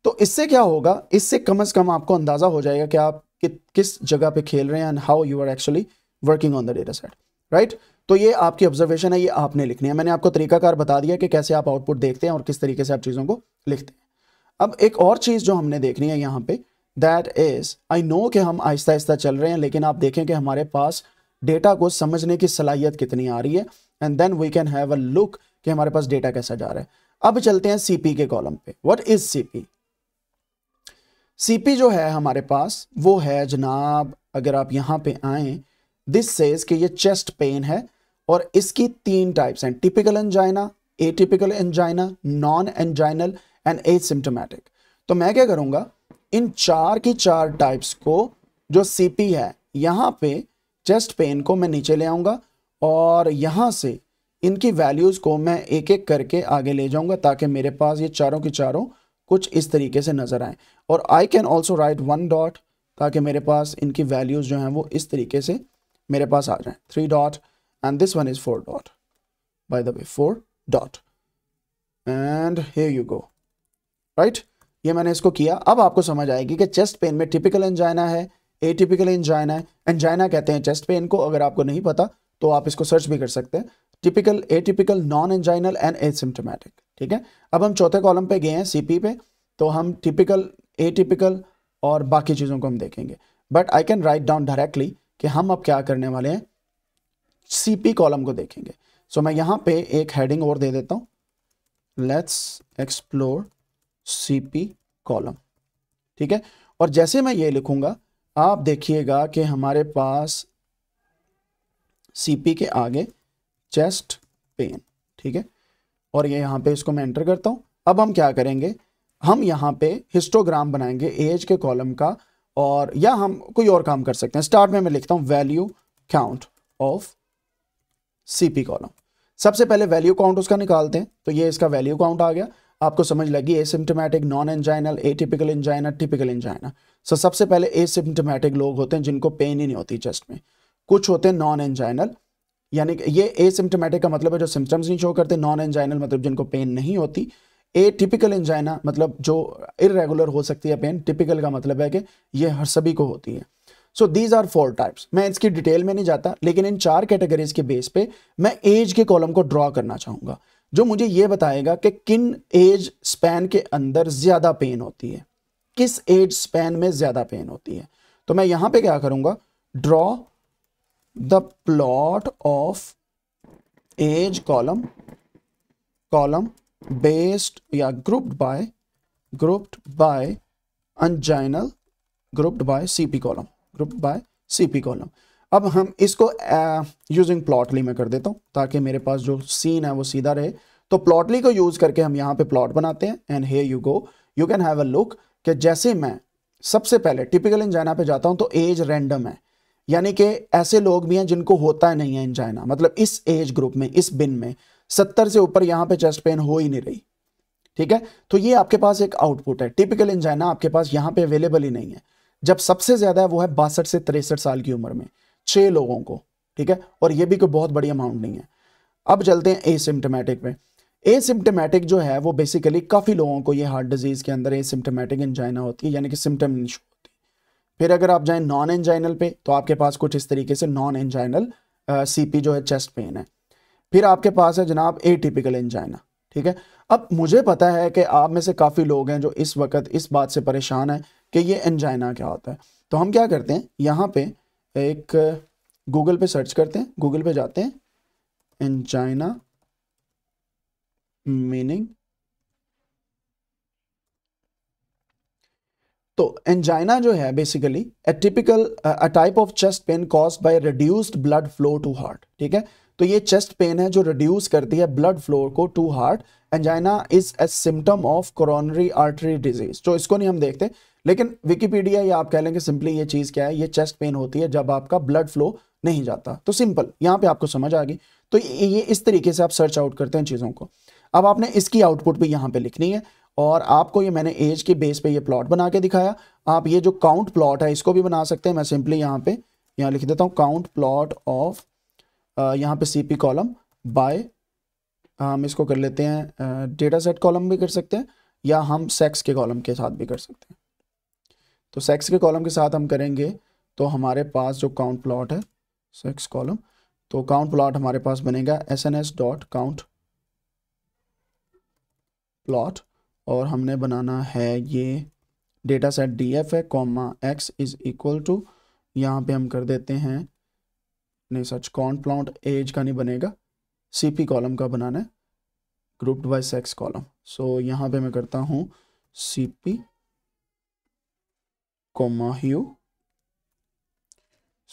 तो इससे क्या होगा इससे कम से कम आपको अंदाजा हो जाएगा कि आप कि, किस जगह पे खेल रहे हैं and how you are actually working on the data set right तो ये आपकी ऑब्जर्वेशन है ये आपने लिखनी है मैंने आपको तरीकाकार बता दिया कि कैसे आप आउटपुट देखते हैं और किस तरीके से आप चीज़ों को लिखते हैं अब एक और चीज़ जो हमने देखनी है यहाँ पे दैट इज़ आई नो कि हम आहिस्ता आहिस्ता चल रहे हैं लेकिन आप देखें कि हमारे पास डेटा को समझने की सलाहियत कितनी आ रही है and then we can have a look कि हमारे पास डेटा कैसा जा रहा है अब चलते हैं सीपी के कॉलम पे व्हाट इज सीपी सीपी जो है हमारे पास वो है जनाब अगर आप यहाँ पे आए दिस सेज कि ये चेस्ट पेन है और इसकी तीन टाइप्स हैं typical angina atypical angina non anginal and asymptomatic तो मैं क्या करूँगा इन चार की चार टाइप्स को जो सीपी है यहाँ पे चेस्ट पेन को मैं नीचे ले आऊँगा और यहाँ से इनकी वैल्यूज़ को मैं एक एक करके आगे ले जाऊँगा ताकि मेरे पास ये चारों की चारों कुछ इस तरीके से नज़र आए और I can also write one dot ताकि मेरे पास इनकी वैल्यूज़ जो हैं वो इस तरीके से मेरे पास आ जाए three dot and this one is four dot by the way four dot and here you go right ये मैंने इसको किया अब आपको समझ आएगी कि चेस्ट पेन में टिपिकल एंजाइना है ए टिपिकल एंजाइना है एंजाइना कहते हैं चेस्ट पेन को अगर आपको नहीं पता तो आप इसको सर्च भी कर सकते हैं typical atypical non anginal and asymptomatic ठीक है अब हम चौथे कॉलम पे गए हैं सीपी पे तो हम टिपिकल ए टिपिकल और बाकी चीज़ों को हम देखेंगे but I can write down directly कि हम अब क्या करने वाले हैं सीपी कॉलम को देखेंगे सो so, मैं यहाँ पे एक हेडिंग और दे देता हूँ लेट्स एक्सप्लोर सीपी कॉलम ठीक है और जैसे मैं ये लिखूंगा आप देखिएगा कि हमारे पास सीपी के आगे चेस्ट पेन ठीक है और ये यहाँ पे इसको मैं एंटर करता हूँ अब हम क्या करेंगे हम यहाँ पे हिस्टोग्राम बनाएंगे एज के कॉलम का और या हम कोई और काम कर सकते हैं स्टार्ट में मैं लिखता हूँ value count of CP column सबसे पहले वैल्यू काउंट उसका निकालते हैं तो ये इसका वैल्यू काउंट आ गया आपको समझ लगी asymptomatic non anginal atypical angina typical angina so सबसे पहले एसिम्टोमेटिक लोग होते हैं जिनको पेन ही नहीं होती चेस्ट में कुछ होते हैं नॉन एंजाइनल यानी ये एसिम्टोमेटिक का मतलब है जो सिम्टम्स नहीं शो करते नॉन एंजाइनल मतलब जिनको पेन नहीं होती ए टिपिकल इंजाइना मतलब जो इरेगुलर हो सकती है पेन टिपिकल का मतलब है कि ये हर सभी को होती है so these are four types मैं इसकी डिटेल में नहीं जाता लेकिन इन चार कैटेगरीज के बेस पे मैं एज के कॉलम को ड्रॉ करना चाहूंगा जो मुझे ये बताएगा कि किन एज स्पैन के अंदर ज़्यादा पेन होती है किस एज स्पैन में ज़्यादा पेन होती है तो मैं यहां पे क्या करूंगा draw the plot of age column column based या grouped by grouped by anginal grouped by CP column grouped by CP column अब हम इसको यूजिंग प्लॉटली में कर देता हूँ ताकि मेरे पास जो सीन है वो सीधा रहे तो प्लॉटली को यूज़ करके हम यहाँ पे प्लॉट बनाते हैं and here you go you can have a look कि जैसे मैं सबसे पहले टिपिकल इंजाइना पे जाता हूँ तो एज रैंडम है यानी कि ऐसे लोग भी हैं जिनको होता है नहीं है इंजाइना मतलब इस एज ग्रुप में इस बिन में सत्तर से ऊपर यहाँ पे चेस्ट पेन हो ही नहीं रही ठीक है तो ये आपके पास एक आउटपुट है टिपिकल इंजाइना आपके पास यहाँ पे अवेलेबल ही नहीं है जब सबसे ज्यादा है वो है बासठ से तिरसठ साल की उम्र में छः लोगों को ठीक है और ये भी कोई बहुत बड़ी अमाउंट नहीं है अब चलते हैं एसिम्टोमेटिक में एसिम्टोमेटिक जो है वो बेसिकली काफ़ी लोगों को ये हार्ट डिजीज़ के अंदर एसिम्टोमेटिक इंजाइना होती है यानी कि सिम्टम नहीं होती फिर अगर आप जाएं नॉन एंजाइनल पे तो आपके पास कुछ इस तरीके से नॉन एंजाइनल सीपी जो है चेस्ट पेन है फिर आपके पास है जनाब टिपिकल एंजाइना ठीक है अब मुझे पता है कि आप में से काफ़ी लोग हैं जो इस वक्त इस बात से परेशान है कि ये एंजाइना क्या होता है तो हम क्या करते हैं यहाँ पे एक गूगल पे सर्च करते हैं गूगल पे जाते हैं एंजाइना मीनिंग तो एंजाइना जो है basically a typical a type of chest pain cause by reduced blood flow to heart ठीक है तो ये चेस्ट पेन है जो रिड्यूस करती है ब्लड फ्लो को to heart angina is a symptom of coronary artery disease तो इसको नहीं हम देखते लेकिन विकीपीडिया या आप कह लेंगे सिंपली ये चीज़ क्या है ये चेस्ट पेन होती है जब आपका ब्लड फ्लो नहीं जाता तो सिंपल यहाँ पे आपको समझ आ गई तो ये इस तरीके से आप सर्च आउट करते हैं चीज़ों को अब आपने इसकी आउटपुट भी यहाँ पे लिखनी है और आपको ये मैंने एज के बेस पे ये प्लॉट बना के दिखाया आप ये जो काउंट प्लॉट है इसको भी बना सकते हैं मैं सिंपली यहाँ पे यहाँ लिख देता हूँ काउंट प्लॉट ऑफ यहाँ पे सीपी कॉलम बाय हम इसको कर लेते हैं डेटा सेट कॉलम भी कर सकते हैं या हम सेक्स के कॉलम के साथ भी कर सकते हैं तो सेक्स के कॉलम के साथ हम करेंगे तो हमारे पास जो काउंट प्लॉट है सेक्स कॉलम तो काउंट प्लॉट हमारे पास बनेगा S N S dot count plot और हमने बनाना है ये डेटा सेट डी एफ है comma X is equal to यहाँ पे हम कर देते हैं नहीं सच काउंट प्लॉट एज का नहीं बनेगा सीपी कॉलम का बनाना है grouped by sex column so यहाँ पे मैं करता हूँ CP comma hue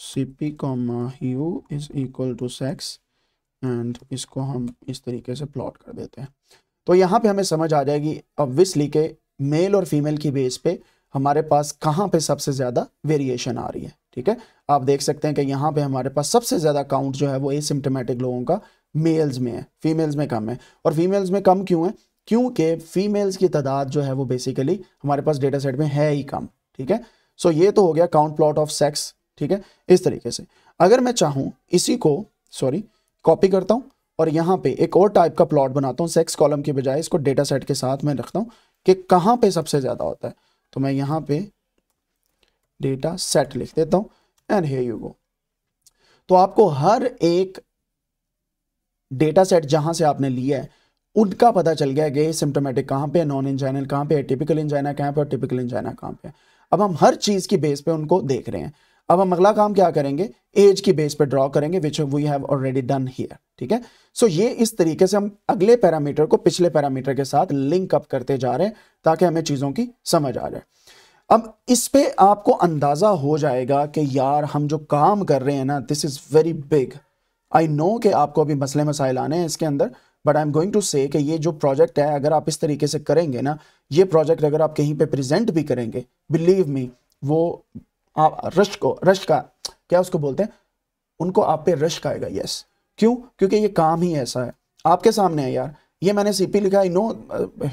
cp comma hue is equal to sex and इसको हम इस तरीके से प्लॉट कर देते हैं तो यहाँ पे हमें समझ आ जाएगी ऑब्वियसली के मेल और फीमेल की बेस पे हमारे पास कहाँ पे सबसे ज़्यादा वेरिएशन आ रही है ठीक है आप देख सकते हैं कि यहाँ पे हमारे पास सबसे ज़्यादा काउंट जो है वो एसिम्टोमेटिक लोगों का मेल्स में है फीमेल्स में कम है और फीमेल्स में कम क्यों है क्योंकि फीमेल्स की तादाद जो है वो बेसिकली हमारे पास डेटा सेट में है ही कम ठीक है सो ये तो हो गया काउंट प्लॉट ऑफ सेक्स ठीक है इस तरीके से अगर मैं चाहूं इसी को सॉरी कॉपी करता हूं और यहां पे एक और टाइप का प्लॉट बनाता हूं सेक्स कॉलम के बजाय इसको डेटा सेट के साथ मैं रखता हूं कि कहां पे सबसे ज़्यादा होता है तो मैं यहां पे डेटा सेट लिख देता हूं एंड हे यू गो तो आपको हर एक डेटा सेट जहां से आपने लिया है उनका पता चल गया कि सिम्टोमेटिक कहां पे नॉन इंजाइनल कहां पे टिपिकल इंजाइना कहां पर टिपिकल इंजाइना कहां पे है अब हम हर चीज़ की बेस पे उनको देख रहे हैं अब हम अगला काम क्या करेंगे एज की बेस पे ड्रॉ करेंगे which we have already done here ठीक है सो ये इस तरीके से हम अगले पैरामीटर को पिछले पैरामीटर के साथ लिंक अप करते जा रहे हैं ताकि हमें चीज़ों की समझ आ जाए अब इस पे आपको अंदाज़ा हो जाएगा कि यार हम जो काम कर रहे हैं ना this is very big I know कि आपको अभी मसले मसाइल आने हैं इसके अंदर but I am going to say कि ये जो प्रोजेक्ट है अगर आप इस तरीके से करेंगे ना ये प्रोजेक्ट अगर आप कहीं पे प्रेजेंट भी करेंगे बिलीव मी वो आप रश को रश का क्या उसको बोलते हैं उनको आप पे रश का आएगा यस क्यों क्योंकि ये काम ही ऐसा है आपके सामने है यार ये मैंने सीपी लिखा I know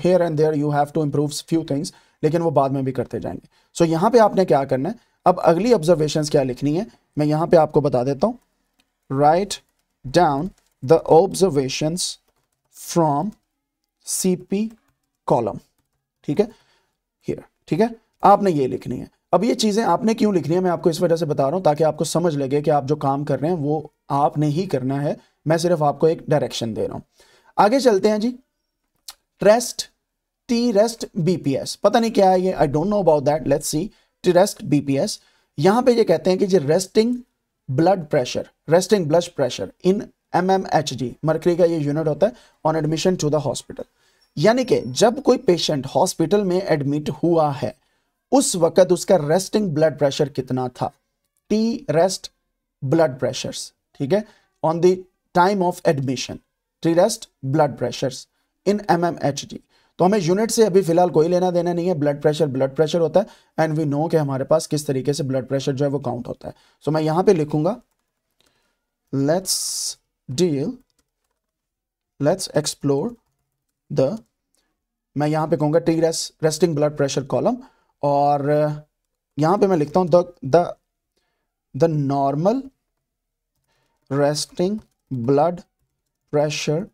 here and there you have to improve few things लेकिन वो बाद में भी करते जाएंगे सो so, यहाँ पे आपने क्या करना है अब अगली ऑब्जर्वेशन क्या लिखनी है मैं यहाँ पे आपको बता देता हूँ write down the observations from CP column ठीक है हियर ठीक है आपने ये लिखनी है अब ये चीज़ें आपने क्यों लिखनी है मैं आपको इस वजह से बता रहा हूं ताकि आपको समझ लगे कि आप जो काम कर रहे हैं वो आपने ही करना है मैं सिर्फ आपको एक डायरेक्शन दे रहा हूं आगे चलते हैं जी ट्रेस्ट टी रेस्ट बीपीएस पता नहीं क्या है ये I don't know about that let's see T rest BPS यहां पे ये कहते हैं कि जी resting blood pressure resting blood pressure in M M H G mercury का ये यूनिट होता है on admission to the hospital यानी कि जब कोई पेशेंट हॉस्पिटल में एडमिट हुआ है उस वक्त उसका रेस्टिंग ब्लड प्रेशर कितना था टी रेस्ट ब्लड प्रेशर ठीक है on the time of admission T rest blood pressure in M M H G तो हमें यूनिट से अभी फिलहाल कोई लेना देना नहीं है ब्लड प्रेशर ब्लड प्रेशर होता है एंड वी नो कि हमारे पास किस तरीके से ब्लड प्रेशर जो है वो काउंट होता है सो so, मैं यहां पे लिखूंगा let's deal let's explore the मैं यहां पे कहूंगा T rest resting blood pressure column और uh, यहां पे मैं लिखता हूं the the the normal resting blood pressure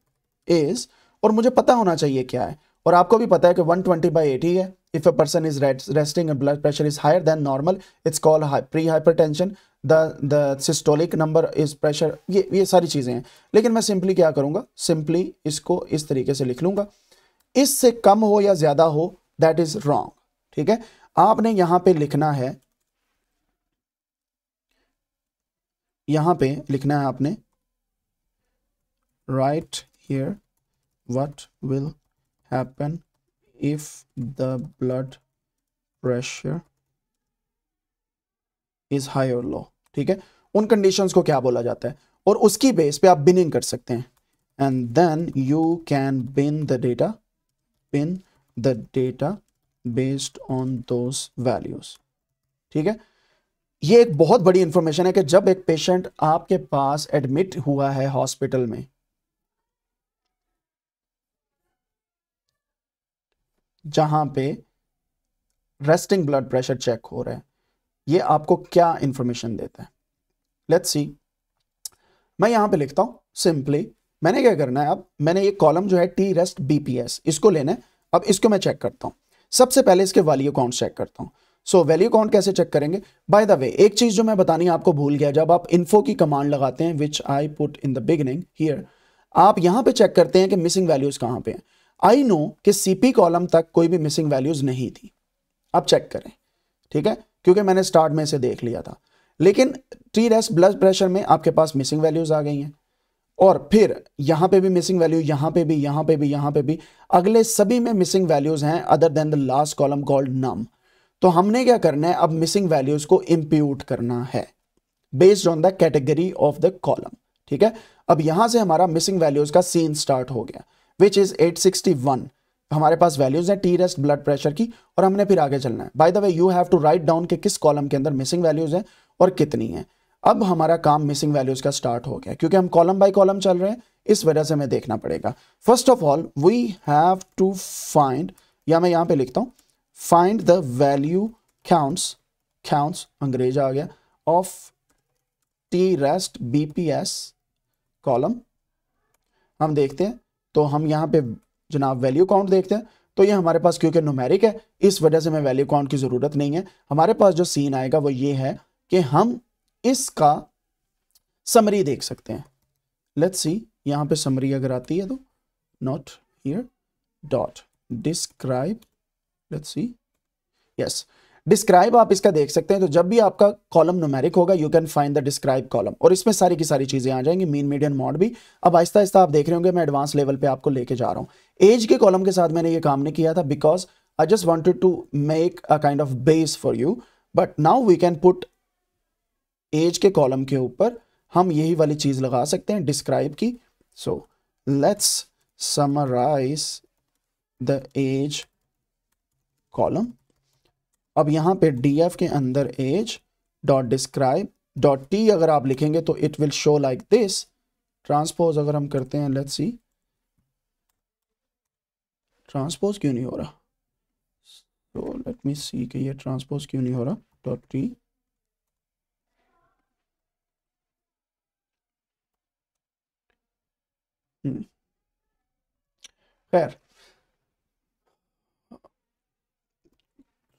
is और मुझे पता होना चाहिए क्या है और आपको भी पता है कि 120 ट्वेंटी बाई एटी है if a person is resting blood pressure is higher than normal it's call prehypertension the systolic number is pressure ये ये सारी चीज़ें हैं लेकिन मैं सिंपली क्या करूँगा सिंपली इसको इस तरीके से लिख लूँगा इससे कम हो या ज़्यादा हो दैट इज़ रॉन्ग ठीक है आपने यहाँ पे लिखना है यहाँ पे लिखना है आपने write here what will happen if the blood pressure is high और लो ठीक है उन कंडीशंस को क्या बोला जाता है और उसकी बेस पे आप बिनिंग कर सकते हैं and then you can bin the data bin the data based on those values ठीक है ये एक बहुत बड़ी इंफॉर्मेशन है कि जब एक पेशेंट आपके पास एडमिट हुआ है हॉस्पिटल में जहां पे रेस्टिंग ब्लड प्रेशर चेक हो रहा है ये आपको क्या इंफॉर्मेशन देता है लेट्स सी मैं यहां पे लिखता हूं सिंपली मैंने क्या करना है अब मैंने ये कॉलम जो है टी रेस्ट बीपीएस इसको लेना है अब इसको मैं चेक करता हूं सबसे पहले इसके वैल्यू काउंट चेक करता हूं सो वैल्यू काउंट कैसे चेक करेंगे बाय द वे एक चीज जो मैं बतानी आपको भूल गया जब आप इन्फो की कमांड लगाते हैं which I put in the beginning here आप यहां पे चेक करते हैं कि मिसिंग वैल्यूज कहां पे हैं आई नो कि सीपी कॉलम तक कोई भी मिसिंग वैल्यूज नहीं थी आप चेक करें ठीक है क्योंकि मैंने स्टार्ट में से देख लिया था लेकिन टी रेस ब्लड प्रेशर में आपके पास मिसिंग वैल्यूज आ गई हैं और फिर यहाँ पे भी मिसिंग वैल्यू यहाँ पे भी यहाँ पे भी यहाँ पे भी अगले सभी में मिसिंग वैल्यूज हैं other than the last column called num तो हमने क्या करना है अब मिसिंग वैल्यूज को इम्प्यूट करना है based on the category of the column ठीक है अब यहां से हमारा मिसिंग वैल्यूज का सीन स्टार्ट हो गया विच इज 861 हमारे पास वैल्यूज हैं टी रेस्ट ब्लड प्रेशर की और हमने फिर आगे चलना है by the way you have to write down के किस कॉलम के अंदर मिसिंग वैल्यूज हैं और कितनी है अब हमारा काम मिसिंग वैल्यूज का स्टार्ट हो गया क्योंकि हम कॉलम बाय कॉलम चल रहे हैं इस वजह से हमें देखना पड़ेगा first of all we have to find या मैं यहां पे लिखता हूँ find the value counts counts अंग्रेज आ गया of T rest B P S column हम देखते हैं तो हम यहाँ पे जनाब वैल्यू काउंट देखते हैं तो ये हमारे पास क्योंकि नोमेरिक है इस वजह से हमें वैल्यू काउंट की ज़रूरत नहीं है हमारे पास जो सीन आएगा वो ये है कि हम इसका समरी देख सकते हैं लेट्स सी यहां पे समरी अगर आती है तो not here dot describe let's see yes describe आप इसका देख सकते हैं तो जब भी आपका कॉलम नोमेरिक होगा you can find the describe column और इसमें सारी की सारी चीज़ें आ जाएंगी मीन मीडियम मॉड भी अब आहिस्ता आहिस्ता आप देख रहे होंगे मैं एडवांस लेवल पे आपको लेके जा रहा हूँ एज के कॉलम के साथ मैंने ये काम नहीं किया था because I just wanted to make a kind of base for you but now we can put age के कॉलम के ऊपर हम यही वाली चीज़ लगा सकते हैं डिस्क्राइब की so let's summarize the age column अब यहाँ पे डी एफ के अंदर age dot describe dot T अगर आप लिखेंगे तो it will show like this transpose अगर हम करते हैं लेट्स सी ट्रांसपोज क्यों नहीं हो रहा तो लेट मी सी कि ये ट्रांसपोज क्यों नहीं हो रहा डॉट टी hmm. खैर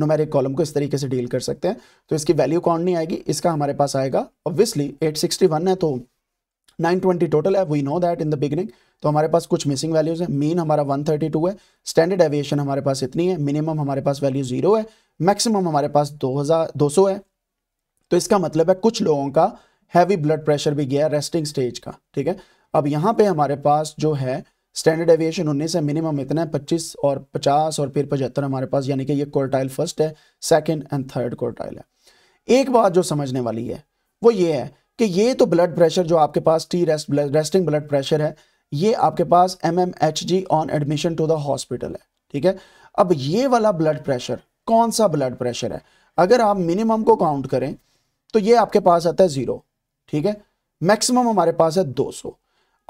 नोमेरिक कॉलम को इस तरीके से डील कर सकते हैं तो इसकी वैल्यू कौन नहीं आएगी इसका हमारे पास आएगा ऑब्वियसली 861 है तो 920 टोटल है we know that in the beginning तो हमारे पास कुछ मिसिंग वैल्यूज़ है मीन हमारा 132 है स्टैंडर्ड एविएशन हमारे पास इतनी है मिनिमम हमारे पास वैल्यू जीरो है मैक्सिमम हमारे पास दो 200 है तो इसका मतलब है कुछ लोगों का हैवी ब्लड प्रेशर भी गया रेस्टिंग स्टेज का ठीक है अब यहाँ पे हमारे पास जो है स्टैंडर्ड एविएशन होने से मिनिमम इतना है पच्चीस और पचास और फिर पचहत्तर हमारे पास यानी कि ये क्वार्टाइल फर्स्ट है सेकेंड एंड थर्ड क्वार्टाइल है एक बात जो समझने वाली है वो ये है कि ये तो ब्लड प्रेशर जो आपके पास T rest resting blood pressure है ये आपके पास M M H G on admission to the hospital है ठीक है अब ये वाला ब्लड प्रेशर कौन सा ब्लड प्रेशर है अगर आप मिनिमम को काउंट करें तो ये आपके पास आता है ज़ीरो ठीक है मैक्सिमम हमारे पास है दो सौ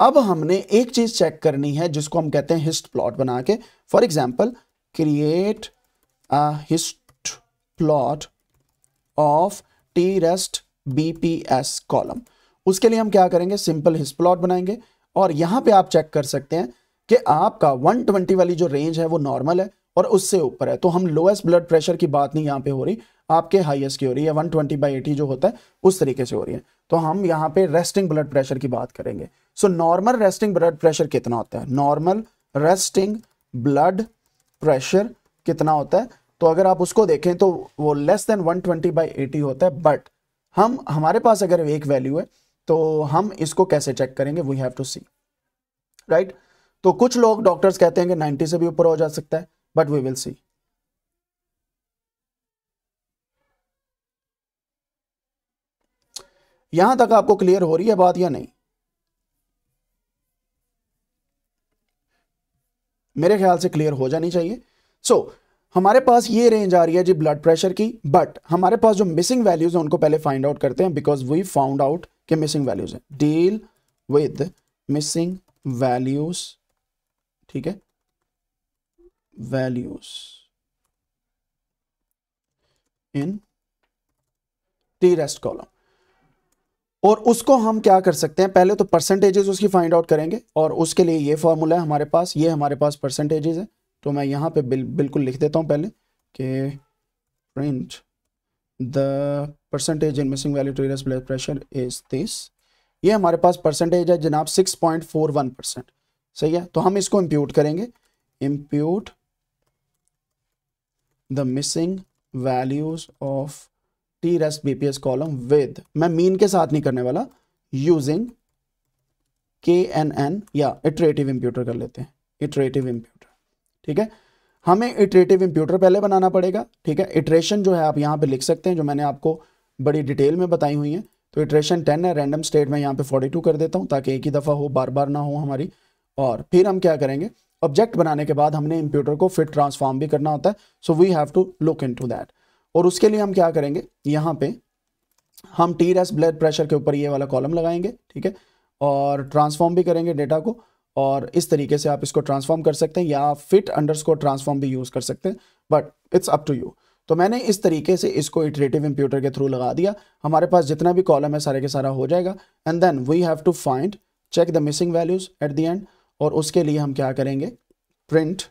अब हमने एक चीज चेक करनी है जिसको हम कहते हैं हिस्ट प्लॉट बना के for example create hist plot of T rest B P S column उसके लिए हम क्या करेंगे सिंपल हिस्ट प्लॉट बनाएंगे और यहां पे आप चेक कर सकते हैं कि आपका 120 वाली जो रेंज है वो नॉर्मल है और उससे ऊपर है तो हम लोएस्ट ब्लड प्रेशर की बात नहीं यहाँ पे हो रही आपके हाईएस्ट की हो रही है वन ट्वेंटी बाई एटी जो होता है उस तरीके से हो रही है तो हम यहाँ पे रेस्टिंग ब्लड प्रेशर की बात करेंगे so normal resting blood pressure कितना होता है नॉर्मल रेस्टिंग ब्लड प्रेशर कितना होता है तो अगर आप उसको देखें तो वो less than 120 twenty by eighty होता है बट हम हमारे पास अगर एक वैल्यू है तो हम इसको कैसे चेक करेंगे we have to see right तो कुछ लोग डॉक्टर्स कहते हैं कि 90 से भी ऊपर हो जा सकता है but we will see. यहां तक आपको क्लियर हो रही है बात या नहीं मेरे ख्याल से क्लियर हो जानी चाहिए सो so, हमारे पास ये रेंज आ रही है जी ब्लड प्रेशर की बट हमारे पास जो मिसिंग वैल्यूज है उनको पहले फाइंड आउट करते हैं बिकॉज वी फाउंड आउट के मिसिंग वैल्यूज है डील विद मिसिंग वैल्यूज ठीक है values in T rest column और उसको हम क्या कर सकते हैं पहले तो परसेंटेजेस उसकी फाइंड आउट करेंगे और उसके लिए ये फॉर्मूला है हमारे पास ये हमारे पास परसेंटेजेस है तो मैं यहाँ पे बिल, बिल्कुल लिख देता हूँ पहले कि print the percentage in missing value to rest blood pressure is this ये हमारे पास परसेंटेज है जनाब 6.41 परसेंट सही है तो हम इसको इम्प्यूट करेंगे impute the missing values of T rest BPS column with मैं मीन के साथ नहीं करने वाला यूजिंग के एन एन या इटरेटिव इम्प्यूटर कर लेते हैं इटरेटिव इम्प्यूटर ठीक है हमें इटरेटिव इम्प्यूटर पहले बनाना पड़ेगा ठीक है इटरेशन जो है आप यहाँ पे लिख सकते हैं जो मैंने आपको बड़ी डिटेल में बताई हुई तो है तो इटरेशन टेन है रैंडम स्टेट में यहाँ पे फोर्टी टू कर देता हूँ ताकि एक ही दफ़ा हो बार बार ना हो हमारी और फिर हम क्या करेंगे ऑब्जेक्ट बनाने के बाद हमने इम्प्यूटर को फिट ट्रांसफॉर्म भी करना होता है so we have to look into that और उसके लिए हम क्या करेंगे यहाँ पे हम टी रेस ब्लड प्रेशर के ऊपर ये वाला कॉलम लगाएंगे ठीक है और ट्रांसफॉर्म भी करेंगे डेटा को और इस तरीके से आप इसको ट्रांसफॉर्म कर सकते हैं या फिट अंडरस्कोर ट्रांसफॉर्म भी यूज़ कर सकते हैं but it's up to you तो मैंने इस तरीके से इसको इटरेटिव इम्प्यूटर के थ्रू लगा दिया हमारे पास जितना भी कॉलम है सारे के सारा हो जाएगा and then we have to find check the missing values at the end और उसके लिए हम क्या करेंगे print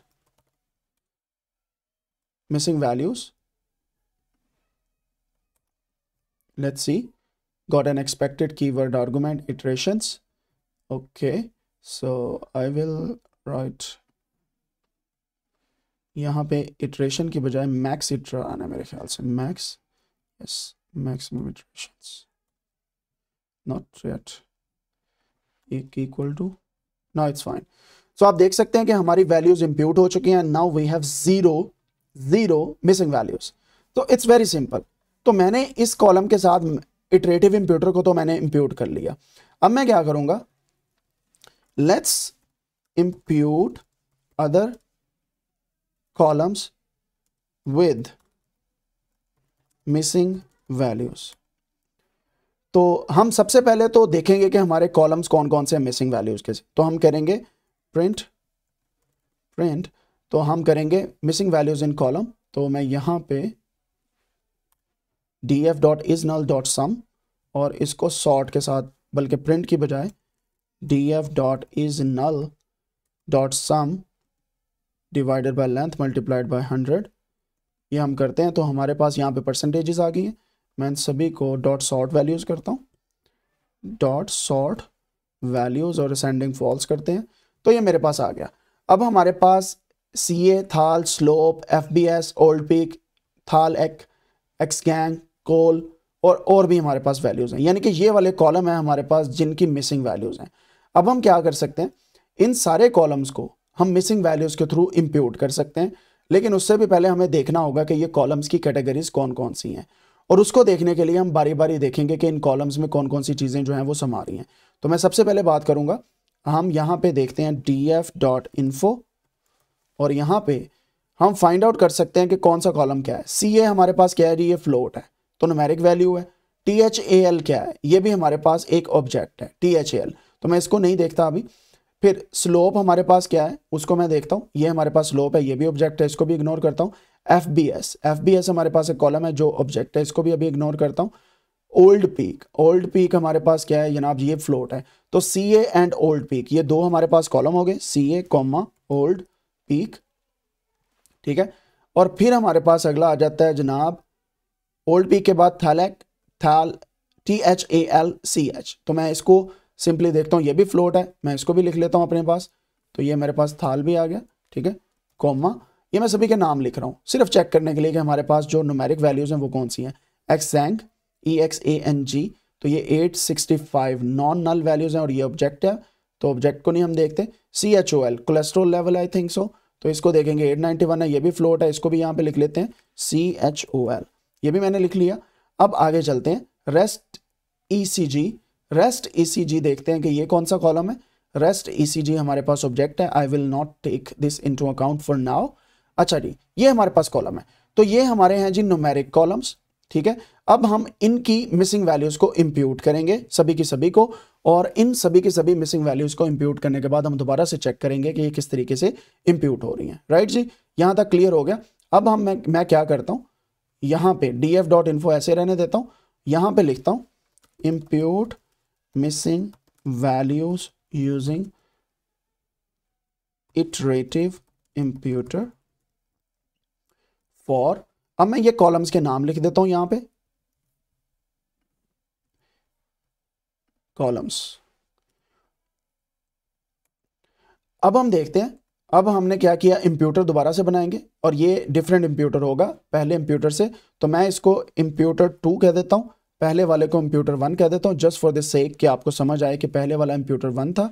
missing values see got an expected keyword argument iterations okay so I will write यहां पे इटरेशन की बजाय मैक्स इटर आना मेरे ख्याल से max yes maximum iterations not yet equal to now it's fine so आप देख सकते हैं कि हमारी वैल्यूज इंप्यूट हो चुकी हैं now we have zero zero missing values तो इट्स वेरी सिंपल तो मैंने इस कॉलम के साथ इटरेटिव इंप्यूटर को तो मैंने इंप्यूट कर लिया अब मैं क्या करूंगा let's impute other columns with missing values तो हम सबसे पहले तो देखेंगे कि हमारे कॉलम्स कौन कौन से मिसिंग वैल्यूज के तो हम करेंगे प्रिंट प्रिंट तो हम करेंगे मिसिंग वैल्यूज इन कॉलम तो मैं यहाँ पे D F dot is null dot sum और इसको सॉर्ट के साथ बल्कि प्रिंट की बजाय D F dot is null dot sum divided by length multiplied by hundred ये हम करते हैं तो हमारे पास यहाँ पे परसेंटेजेस आ गई हैं मैं सभी को डॉट सॉर्ट वैल्यूज़ करता हूँ डॉट सॉर्ट वैल्यूज़ और असेंडिंग फॉल्स करते हैं तो ये मेरे पास आ गया अब हमारे पास C A thal slope F B S old peak thal एक एक्स गैंग कोल और और भी हमारे पास वैल्यूज़ हैं यानी कि ये वाले कॉलम हैं हमारे पास जिनकी मिसिंग वैल्यूज़ हैं अब हम क्या कर सकते हैं इन सारे कॉलम्स को हम मिसिंग वैल्यूज़ के थ्रू इम्प्यूट कर सकते हैं लेकिन उससे भी पहले हमें देखना होगा कि ये कॉलम्स की कैटेगरीज कौन कौन सी हैं और उसको देखने के लिए हम बारी बारी देखेंगे कि इन कॉलम्स में कौन कौन सी चीज़ें जो हैं वो समा रही हैं तो मैं सबसे पहले बात करूंगा हम यहाँ पे देखते हैं डी एफ डॉट इन्फो और यहाँ पे हम फाइंड आउट कर सकते हैं कि कौन सा कॉलम क्या है सी ए हमारे पास क्या है ये फ्लोट है तो नोमेरिक वैल्यू है टी एच ए एल क्या है ये भी हमारे पास एक ऑब्जेक्ट है टी एच ए एल तो मैं इसको नहीं देखता अभी फिर स्लोप हमारे पास क्या है उसको मैं देखता हूँ ये हमारे पास स्लोप है ये भी ऑब्जेक्ट है इसको भी इग्नोर करता हूँ F B S F B S हमारे पास एक कॉलम है जो ऑब्जेक्ट है इसको भी अभी इग्नोर करता हूँ ओल्ड पीक ओल्ड पीक हमारे पास क्या है जनाब ये फ्लोट है तो C A and old peak ये दो हमारे पास कॉलम हो गए C A comma old peak ठीक है और फिर हमारे पास अगला आ जाता है जनाब ओल्ड पीक के बाद thalach thal T H A L C H तो मैं इसको सिंपली देखता हूँ ये भी फ्लोट है मैं इसको भी लिख लेता हूँ अपने पास तो ये मेरे पास थाल भी आ गया ठीक है कॉमा ये मैं सभी के नाम लिख रहा हूँ सिर्फ चेक करने के लिए कि हमारे पास जो नोमेरिक वैल्यूज़ हैं वो कौन सी हैं exang E X A N G तो ये 865 नॉन नल वैल्यूज़ हैं और ये ऑब्जेक्ट है तो ऑब्जेक्ट को नहीं हम देखते C H O L cholesterol level I think so तो इसको देखेंगे 891 है ये भी फ्लोट है इसको भी यहाँ पे लिख लेते हैं सी एच ओ एल ये भी मैंने लिख लिया अब आगे चलते हैं रेस्ट ई सी जी रेस्ट ई सी जी देखते हैं कि ये कौन सा कॉलम है रेस्ट ई सी जी हमारे पास ऑब्जेक्ट है I will not take this into account for now अच्छा जी ये हमारे पास कॉलम है तो ये हमारे हैं जी नोमेरिक कॉलम्स ठीक है अब हम इनकी मिसिंग वैल्यूज को इम्प्यूट करेंगे सभी की सभी को और इन सभी की सभी मिसिंग वैल्यूज को इम्प्यूट करने के बाद हम दोबारा से चेक करेंगे कि ये किस तरीके से इम्प्यूट हो रही हैं राइट जी यहां तक क्लियर हो गया अब हम मैं मैं क्या करता हूं यहां पे डी एफ डॉट इन्फो ऐसे रहने देता हूं यहां पे लिखता हूं impute missing values using iterative imputer for अब मैं ये कॉलम्स के नाम लिख देता हूं यहां पे कॉलम्स अब हम देखते हैं अब हमने क्या किया इंप्यूटर दोबारा से बनाएंगे और ये डिफरेंट इंप्यूटर होगा पहले इंप्यूटर से तो मैं इसको इंप्यूटर टू कह देता हूं पहले वाले को इंप्यूटर वन कह देता हूं जस्ट फॉर दिस सेक कि आपको समझ आए कि पहले वाला इंप्यूटर वन था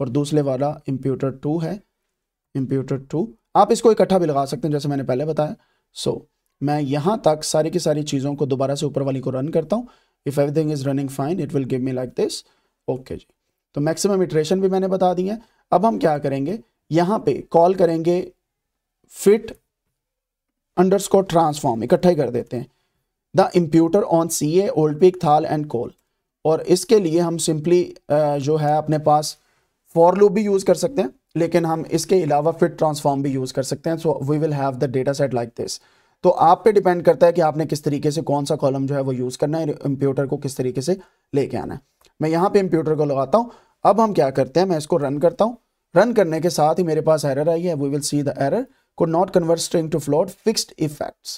और दूसरे वाला इंप्यूटर टू है इंप्यूटर टू आप इसको इकट्ठा भी लगा सकते हैं जैसे मैंने पहले बताया सो so, मैं यहाँ तक सारी की सारी चीज़ों को दोबारा से ऊपर वाली को रन करता हूँ if everything is running fine it will give me like this okay जी तो मैक्सिमम इट्रेशन भी मैंने बता दी है अब हम क्या करेंगे यहाँ पे कॉल करेंगे फिट अंडर स्कोर ट्रांसफॉर्म इकट्ठा ही कर देते हैं the imputer on C A old peak thal and chol और इसके लिए हम सिंपली uh, जो है अपने पास फॉर लूप भी यूज़ कर सकते हैं लेकिन हम इसके अलावा फिट ट्रांसफॉर्म भी यूज़ कर सकते हैं so we will have the data set like this तो आप पे डिपेंड करता है कि आपने किस तरीके से कौन सा कॉलम जो है वो यूज़ करना है कंप्यूटर को किस तरीके से लेके आना है मैं यहाँ पे कंप्यूटर को लगाता हूँ अब हम क्या करते हैं मैं इसको रन करता हूँ रन करने के साथ ही मेरे पास एरर आई है we will see the error could not convert string to float fixed effects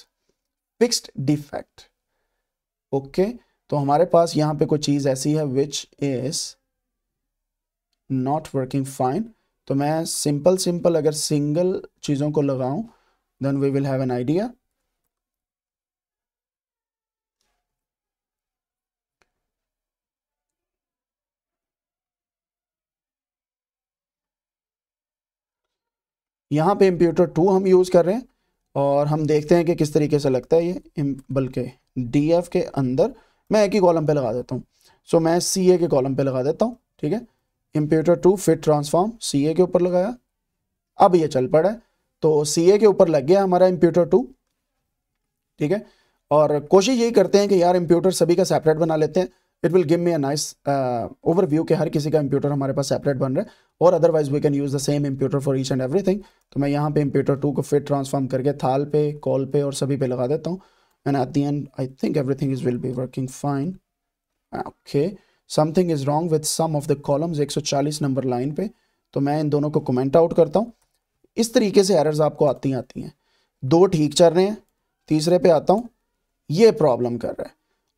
fixed defect okay तो हमारे पास यहाँ पे कोई चीज ऐसी है which is not working fine तो मैं सिंपल सिंपल अगर सिंगल चीज़ों को लगाऊं then we will have an idea यहां पे इंप्यूटर टू हम यूज़ कर रहे हैं और हम देखते हैं कि किस तरीके से लगता है ये बल्कि डीएफ के अंदर मैं एक ही कॉलम पे लगा देता हूँ सो so, मैं सीए के कॉलम पे लगा देता हूँ ठीक है imputer two fit transform C के ऊपर लगाया अब ये चल पड़ा है तो सी के ऊपर लग गया हमारा इम्प्यूटर टू ठीक है और कोशिश यही करते हैं कि यार इम्प्यूटर सभी का सेपरेट बना लेते हैं it will give me a nice overview के हर किसी का इम्प्यूटर हमारे पास सेपरेट बन रहा है और otherwise we can use the same imputer for each and everything तो मैं यहाँ पे इम्प्यूटर टू को फिट ट्रांसफॉर्म करके थाल पे कॉल पे और सभी पे लगा देता हूँ and at the end I think everything is will be working fine okay something is wrong with some of the columns 140 number line पे तो मैं इन दोनों को कमेंट आउट करता हूँ इस तरीके से एरर्स आपको आती आती हैं दो ठीक चल रहे हैं तीसरे पे आता हूँ ये प्रॉब्लम कर रहा है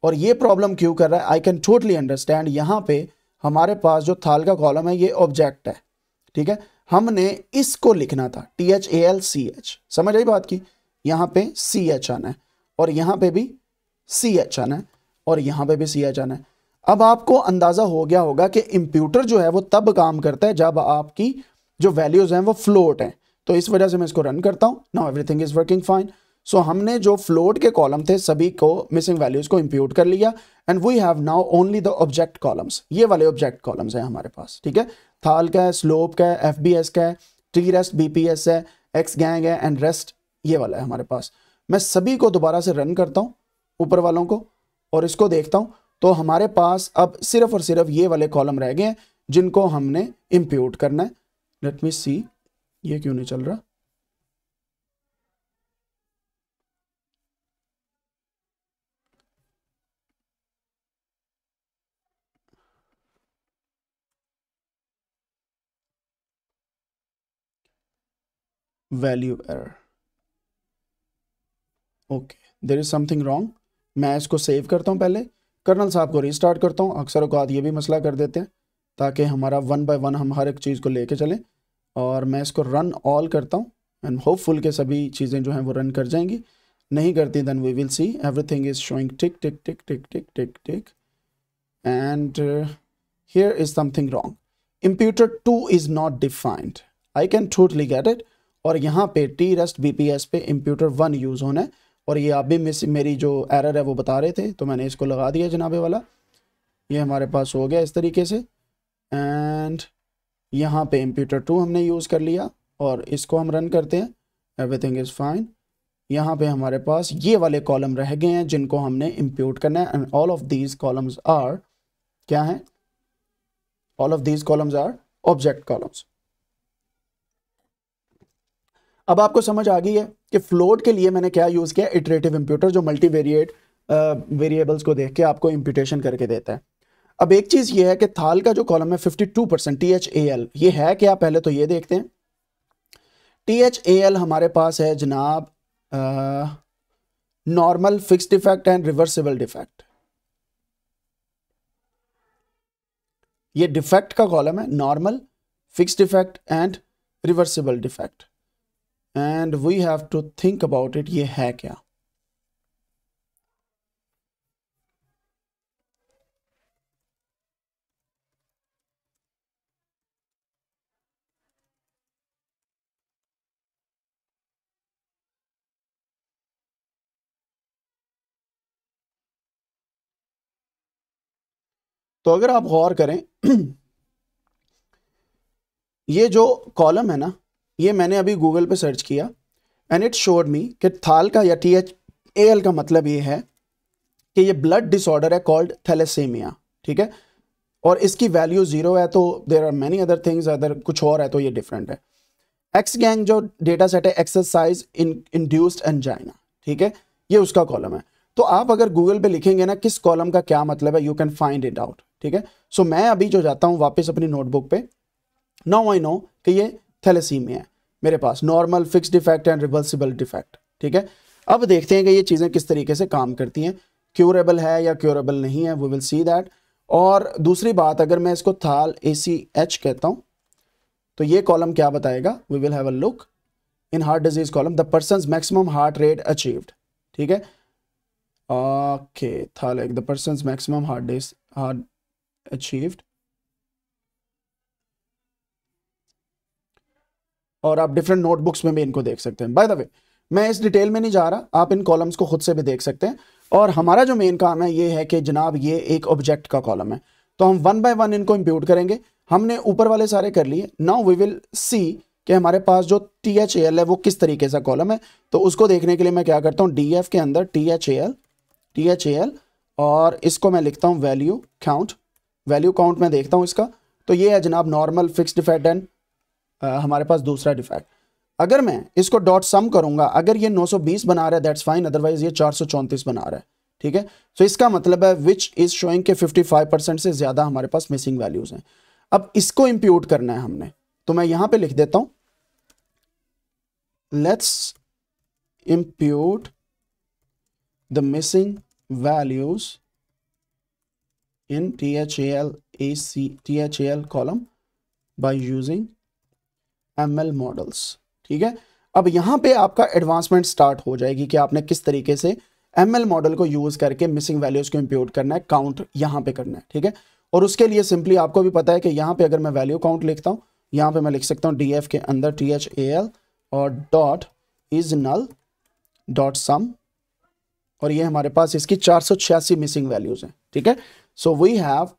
और ये प्रॉब्लम क्यों कर रहा है आई कैन टोटली अंडरस्टैंड यहाँ पे हमारे पास जो थाल का कॉलम है ये ऑब्जेक्ट है ठीक है हमने इसको लिखना था T H A L C H समझ आई बात की यहाँ पे सी एच आना है और यहाँ पे भी सी एच आना है और यहाँ पे भी सी एच आना है अब आपको अंदाज़ा हो गया होगा कि इम्प्यूटर जो है वो तब काम करता है जब आपकी जो वैल्यूज़ हैं वो फ्लोट हैं तो इस वजह से मैं इसको रन करता हूँ now everything is working fine so हमने जो फ्लोट के कॉलम थे सभी को मिसिंग वैल्यूज़ को इम्प्यूट कर लिया and we have now only the object columns ये वाले ऑब्जेक्ट कॉलम्स हैं हमारे पास ठीक है थाल का है स्लोप का है एफ का है टी रेस्ट बी है एक्स गैंग है एंड रेस्ट ये वाला है हमारे पास मैं सभी को दोबारा से रन करता हूँ ऊपर वालों को और इसको देखता हूँ तो हमारे पास अब सिर्फ और सिर्फ ये वाले कॉलम रह गए जिनको हमने इम्प्यूट करना है लेट मी सी ये क्यों नहीं चल रहा value error okay there is something wrong मैं इसको सेव करता हूं पहले कर्नल साहब को रिस्टार्ट करता हूँ अक्सर अकात ये भी मसला कर देते हैं ताकि हमारा वन बाय वन हम हर एक चीज़ को लेके चलें और मैं इसको रन ऑल करता हूँ एंड होपफुल के सभी चीज़ें जो हैं वो रन कर जाएंगी नहीं करती then we will see everything is showing tick tick tick tick tick tick tick and here is something wrong imputer two is not defined I can totally get it और यहाँ पे T rest B P S पे इम्प्यूटर वन यूज़ होना है और ये आप भी मिस मेरी जो एरर है वो बता रहे थे तो मैंने इसको लगा दिया जनाबे वाला ये हमारे पास हो गया इस तरीके से एंड यहाँ पे इम्प्यूटर टू हमने यूज़ कर लिया और इसको हम रन करते हैं एवरीथिंग इज़ फाइन यहाँ पे हमारे पास ये वाले कॉलम रह गए हैं जिनको हमने इम्प्यूट करना है and all of these columns are क्या हैं all of these columns are object columns अब आपको समझ आ गई है कि फ्लोट के लिए मैंने क्या यूज़ किया इटरेटिव इम्प्यूटर जो मल्टी वेरिएट वेरिएबल्स को देख के आपको इम्प्यूटेशन करके देता है अब एक चीज़ ये है कि थाल का जो कॉलम है 52 percent T H A L ये है क्या पहले तो ये देखते हैं टी एच ए एल हमारे पास है जनाब normal fix defect and reversible defect ये डिफेक्ट का कॉलम है normal fix defect and reversible defect and we have to think about it ये है क्या तो अगर आप गौर करें ये जो कॉलम है ना ये मैंने अभी गूगल पे सर्च किया एंड इट शोर मी कि थाल का या टी एच ए एल का मतलब ये है कि ये ब्लड डिसऑर्डर है कॉल्ड थैलेसेमिया ठीक है और इसकी वैल्यू ज़ीरो है तो there are many other things other कुछ और है तो ये डिफरेंट है एक्स गैंग जो डेटा सेट है एक्सरसाइज इन इंड्यूस्ड एंजाइना ठीक है ये उसका कॉलम है तो आप अगर गूगल पे लिखेंगे ना किस कॉलम का क्या मतलब है you can find it out ठीक है सो मैं अभी जो जाता हूँ वापस अपनी नोटबुक पे नो आई नो कि ये थैलेसीमिया है मेरे पास normal fix defect and reversible defect ठीक है अब देखते हैं कि ये चीज़ें किस तरीके से काम करती हैं क्योरेबल है या क्योरेबल नहीं है वी विल सी दैट और दूसरी बात अगर मैं इसको थाल ए सी एच कहता हूँ तो ये कॉलम क्या बताएगा we will have a look in heart disease column the person maximum heart rate achieved ठीक है ओके था like the person maximum heart dis heart achieved और आप डिफरेंट नोटबुक्स में भी इनको देख सकते हैं बाय द वे मैं इस डिटेल में नहीं जा रहा आप इन कॉलम्स को खुद से भी देख सकते हैं और हमारा जो मेन काम है ये है कि जनाब ये एक ऑब्जेक्ट का कॉलम है तो हम वन बाय वन इनको इम्प्यूट करेंगे हमने ऊपर वाले सारे कर लिए नाउ वी विल सी कि हमारे पास जो टी एच ए एल है वो किस तरीके से कॉलम है तो उसको देखने के लिए मैं क्या करता हूँ डी एफ के अंदर T H A L T H A L और इसको मैं लिखता हूँ वैल्यू काउंट वैल्यू काउंट मैं देखता हूँ इसका तो ये है जनाब normal fixed fat and ah, हमारे पास दूसरा डिफेक्ट अगर मैं इसको डॉट सम करूंगा अगर ये 920 बना रहा है दैट्स फाइन अदरवाइज ये चार बना रहा है ठीक है सो इसका मतलब है विच इज शोइंग के 55 परसेंट से ज्यादा हमारे पास मिसिंग वैल्यूज हैं अब इसको इंप्यूट करना है हमने तो मैं यहां पे लिख देता हूं let's impute the missing values in T H A A L C in THAL AC THAL column by using M L models ठीक है अब यहाँ पे आपका एडवांसमेंट स्टार्ट हो जाएगी कि आपने किस तरीके से एम एल मॉडल को यूज़ करके मिसिंग वैल्यूज को इम्प्यूट करना है काउंट यहाँ पे करना है ठीक है और उसके लिए सिंपली आपको भी पता है कि यहाँ पे अगर मैं वैल्यू काउंट लिखता हूँ यहाँ पे मैं लिख सकता हूँ डी एफ के अंदर टी एच ए एल और dot is null dot sum और ये हमारे पास इसकी चार सौ छियासी मिसिंग वैल्यूज़ है ठीक है so we have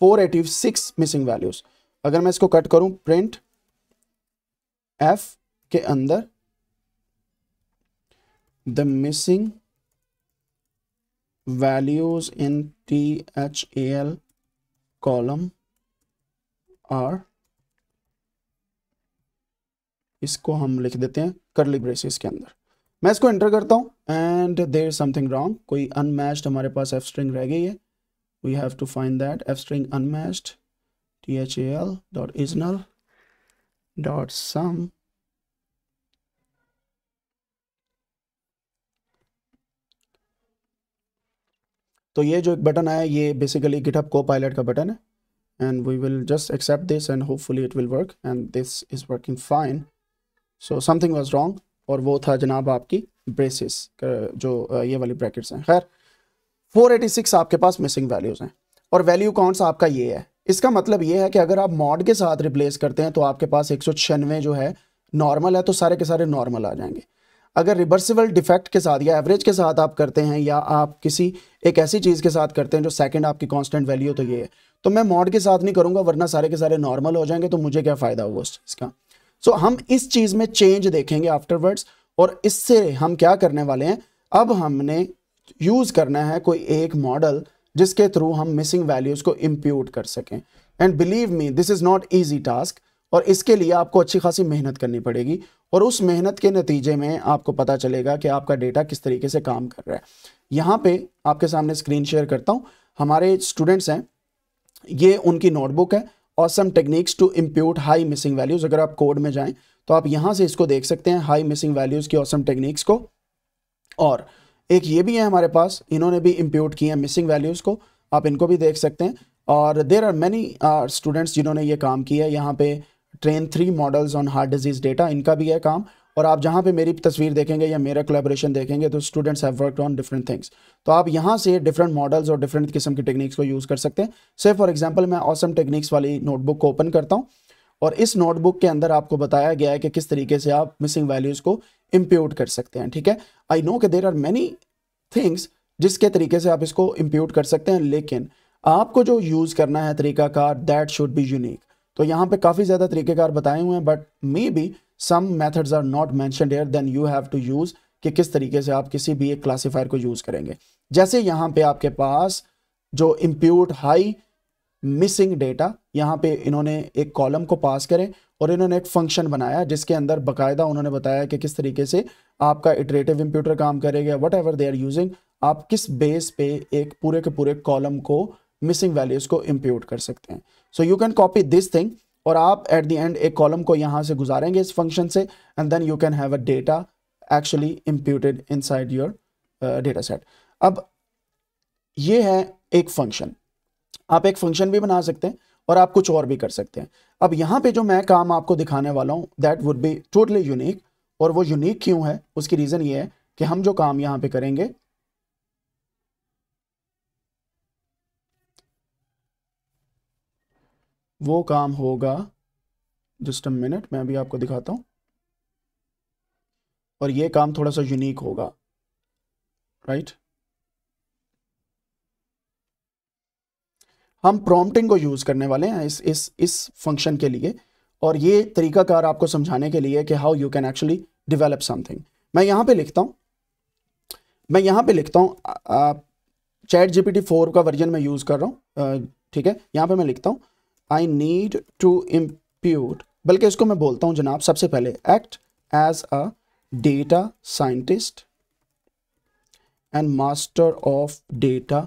four eighty six missing values अगर मैं इसको कट करूं प्रिंट एफ के अंदर the missing values in H A L column are इसको हम लिख देते हैं करली ब्रेसिस के अंदर मैं इसको एंटर करता हूं एंड देर समथिंग रॉन्ग कोई अनमैच्ड हमारे पास एफ स्ट्रिंग रह गई है we have to find that F string unmatched T H A L dot is null dot sum तो ये जो एक बटन आया ये बेसिकली गिटअप को पायलट का बटन है and we will just accept this and hopefully it will work and this is working fine so something was wrong और वो था जनाब आपकी ब्रेसिस जो ये वाली ब्रैकेट्स हैं खैर 486 आपके पास मिसिंग वैल्यूज हैं और वैल्यू काउंट्स आपका ये है इसका मतलब ये है कि अगर आप मॉड के साथ रिप्लेस करते हैं तो आपके पास एक जो है नॉर्मल है तो सारे के सारे नॉर्मल आ जाएंगे अगर रिवर्सिबल डिफेक्ट के साथ या एवरेज के साथ आप करते हैं या आप किसी एक ऐसी चीज़ के साथ करते हैं जो सेकंड आपकी कांस्टेंट वैल्यू तो ये है तो मैं मॉड के साथ नहीं करूँगा वरना सारे के सारे नॉर्मल हो जाएंगे तो मुझे क्या फ़ायदा होगा उस चीज़ का सो so, हम इस चीज़ में चेंज देखेंगे आफ्टरवर्ड्स और इससे हम क्या करने वाले हैं अब हमने यूज़ करना है कोई एक मॉडल जिसके थ्रू हम मिसिंग वैल्यूज को इम्प्यूट कर सकें and believe me this is not easy task और इसके लिए आपको अच्छी खासी मेहनत करनी पड़ेगी और उस मेहनत के नतीजे में आपको पता चलेगा कि आपका डेटा किस तरीके से काम कर रहा है यहाँ पे आपके सामने स्क्रीन शेयर करता हूँ हमारे स्टूडेंट्स हैं ये उनकी नोटबुक है awesome techniques to impute high missing values अगर आप कोड में जाएं तो आप यहाँ से इसको देख सकते हैं हाई मिसिंग वैल्यूज़ की ऑसम टेक्निक्स को और एक ये भी है हमारे पास इन्होंने भी इम्प्यूट किए हैं मिसिंग वैल्यूज़ को आप इनको भी देख सकते हैं और देर आर मैनी स्टूडेंट्स जिन्होंने ये काम किया है यहाँ पे train three models on heart disease data इनका भी है काम और आप जहाँ पे मेरी तस्वीर देखेंगे या मेरा कोलेबोरेशन देखेंगे तो students have work on different things तो आप यहाँ से डिफरेंट मॉडल्स और डिफरेंट किस्म की टेक्निक्स को यूज़ कर सकते हैं से फॉर एग्जाम्पल मैं ऑसम टेक्निक्स वाली नोटबुक को ओपन करता हूँ और इस नोटबुक के अंदर आपको बताया गया है कि किस तरीके से आप मिसिंग वैल्यूज को इम्प्यूट कर सकते हैं ठीक है आई नो के देर आर मैनी थिंग्स जिसके तरीके से आप इसको इम्प्यूट कर सकते हैं लेकिन आपको जो यूज़ करना है तरीकाकार दैट शुड बी यूनिक तो यहाँ पे काफ़ी ज़्यादा तरीकेकार बताए हुए हैं but may be some method are not मैं then you have to use कि किस तरीके से आप किसी भी एक क्लासीफायर को यूज़ करेंगे जैसे यहाँ पे आपके पास जो इम्प्यूट हाई मिसिंग डेटा यहाँ पे इन्होंने एक कॉलम को पास करें और इन्होंने एक फंक्शन बनाया जिसके अंदर बकायदा उन्होंने बताया कि किस तरीके से आपका इटरेटिव कंप्यूटर काम करेगा whatever they are using आप किस बेस पे एक पूरे के पूरे कॉलम को मिसिंग वैल्यूज़ को इम्प्यूट कर सकते हैं so you can copy this thing और आप एट द एंड एक कॉलम को यहाँ से गुजारेंगे इस फंक्शन से and then you can have a data actually imputed inside your data set अब ये है एक फंक्शन आप एक फंक्शन भी बना सकते हैं और आप कुछ और भी कर सकते हैं अब यहाँ पे जो मैं काम आपको दिखाने वाला हूँ that would be totally unique और वो यूनिक क्यों है उसकी रीज़न ये है कि हम जो काम यहाँ पे करेंगे वो काम होगा जस्ट अ मिनट मैं अभी आपको दिखाता हूँ और ये काम थोड़ा सा यूनिक होगा राइट right? हम प्रॉम्प्टिंग को यूज़ करने वाले हैं इस इस इस फंक्शन के लिए और ये तरीकाकार आपको समझाने के लिए कि how you can actually develop something मैं यहाँ पे लिखता हूँ मैं यहाँ पे लिखता हूँ चैट जीपीटी फोर का वर्जन मैं यूज़ कर रहा हूँ ठीक है यहाँ पे मैं लिखता हूँ आई नीड टू इम्प्यूट बल्कि इसको मैं बोलता हूँ जनाब सबसे पहले act as a data scientist and master of data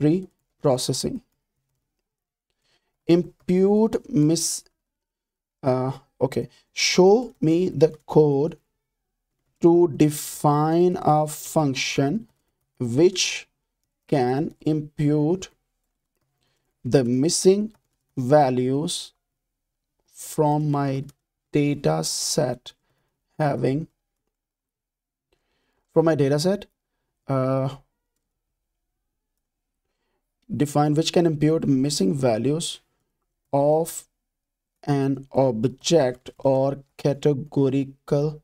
preprocessing impute miss uh, okay show me the code to define a function which can impute the missing values from my data set having from my data set uh, define which can impute missing values of an object or categorical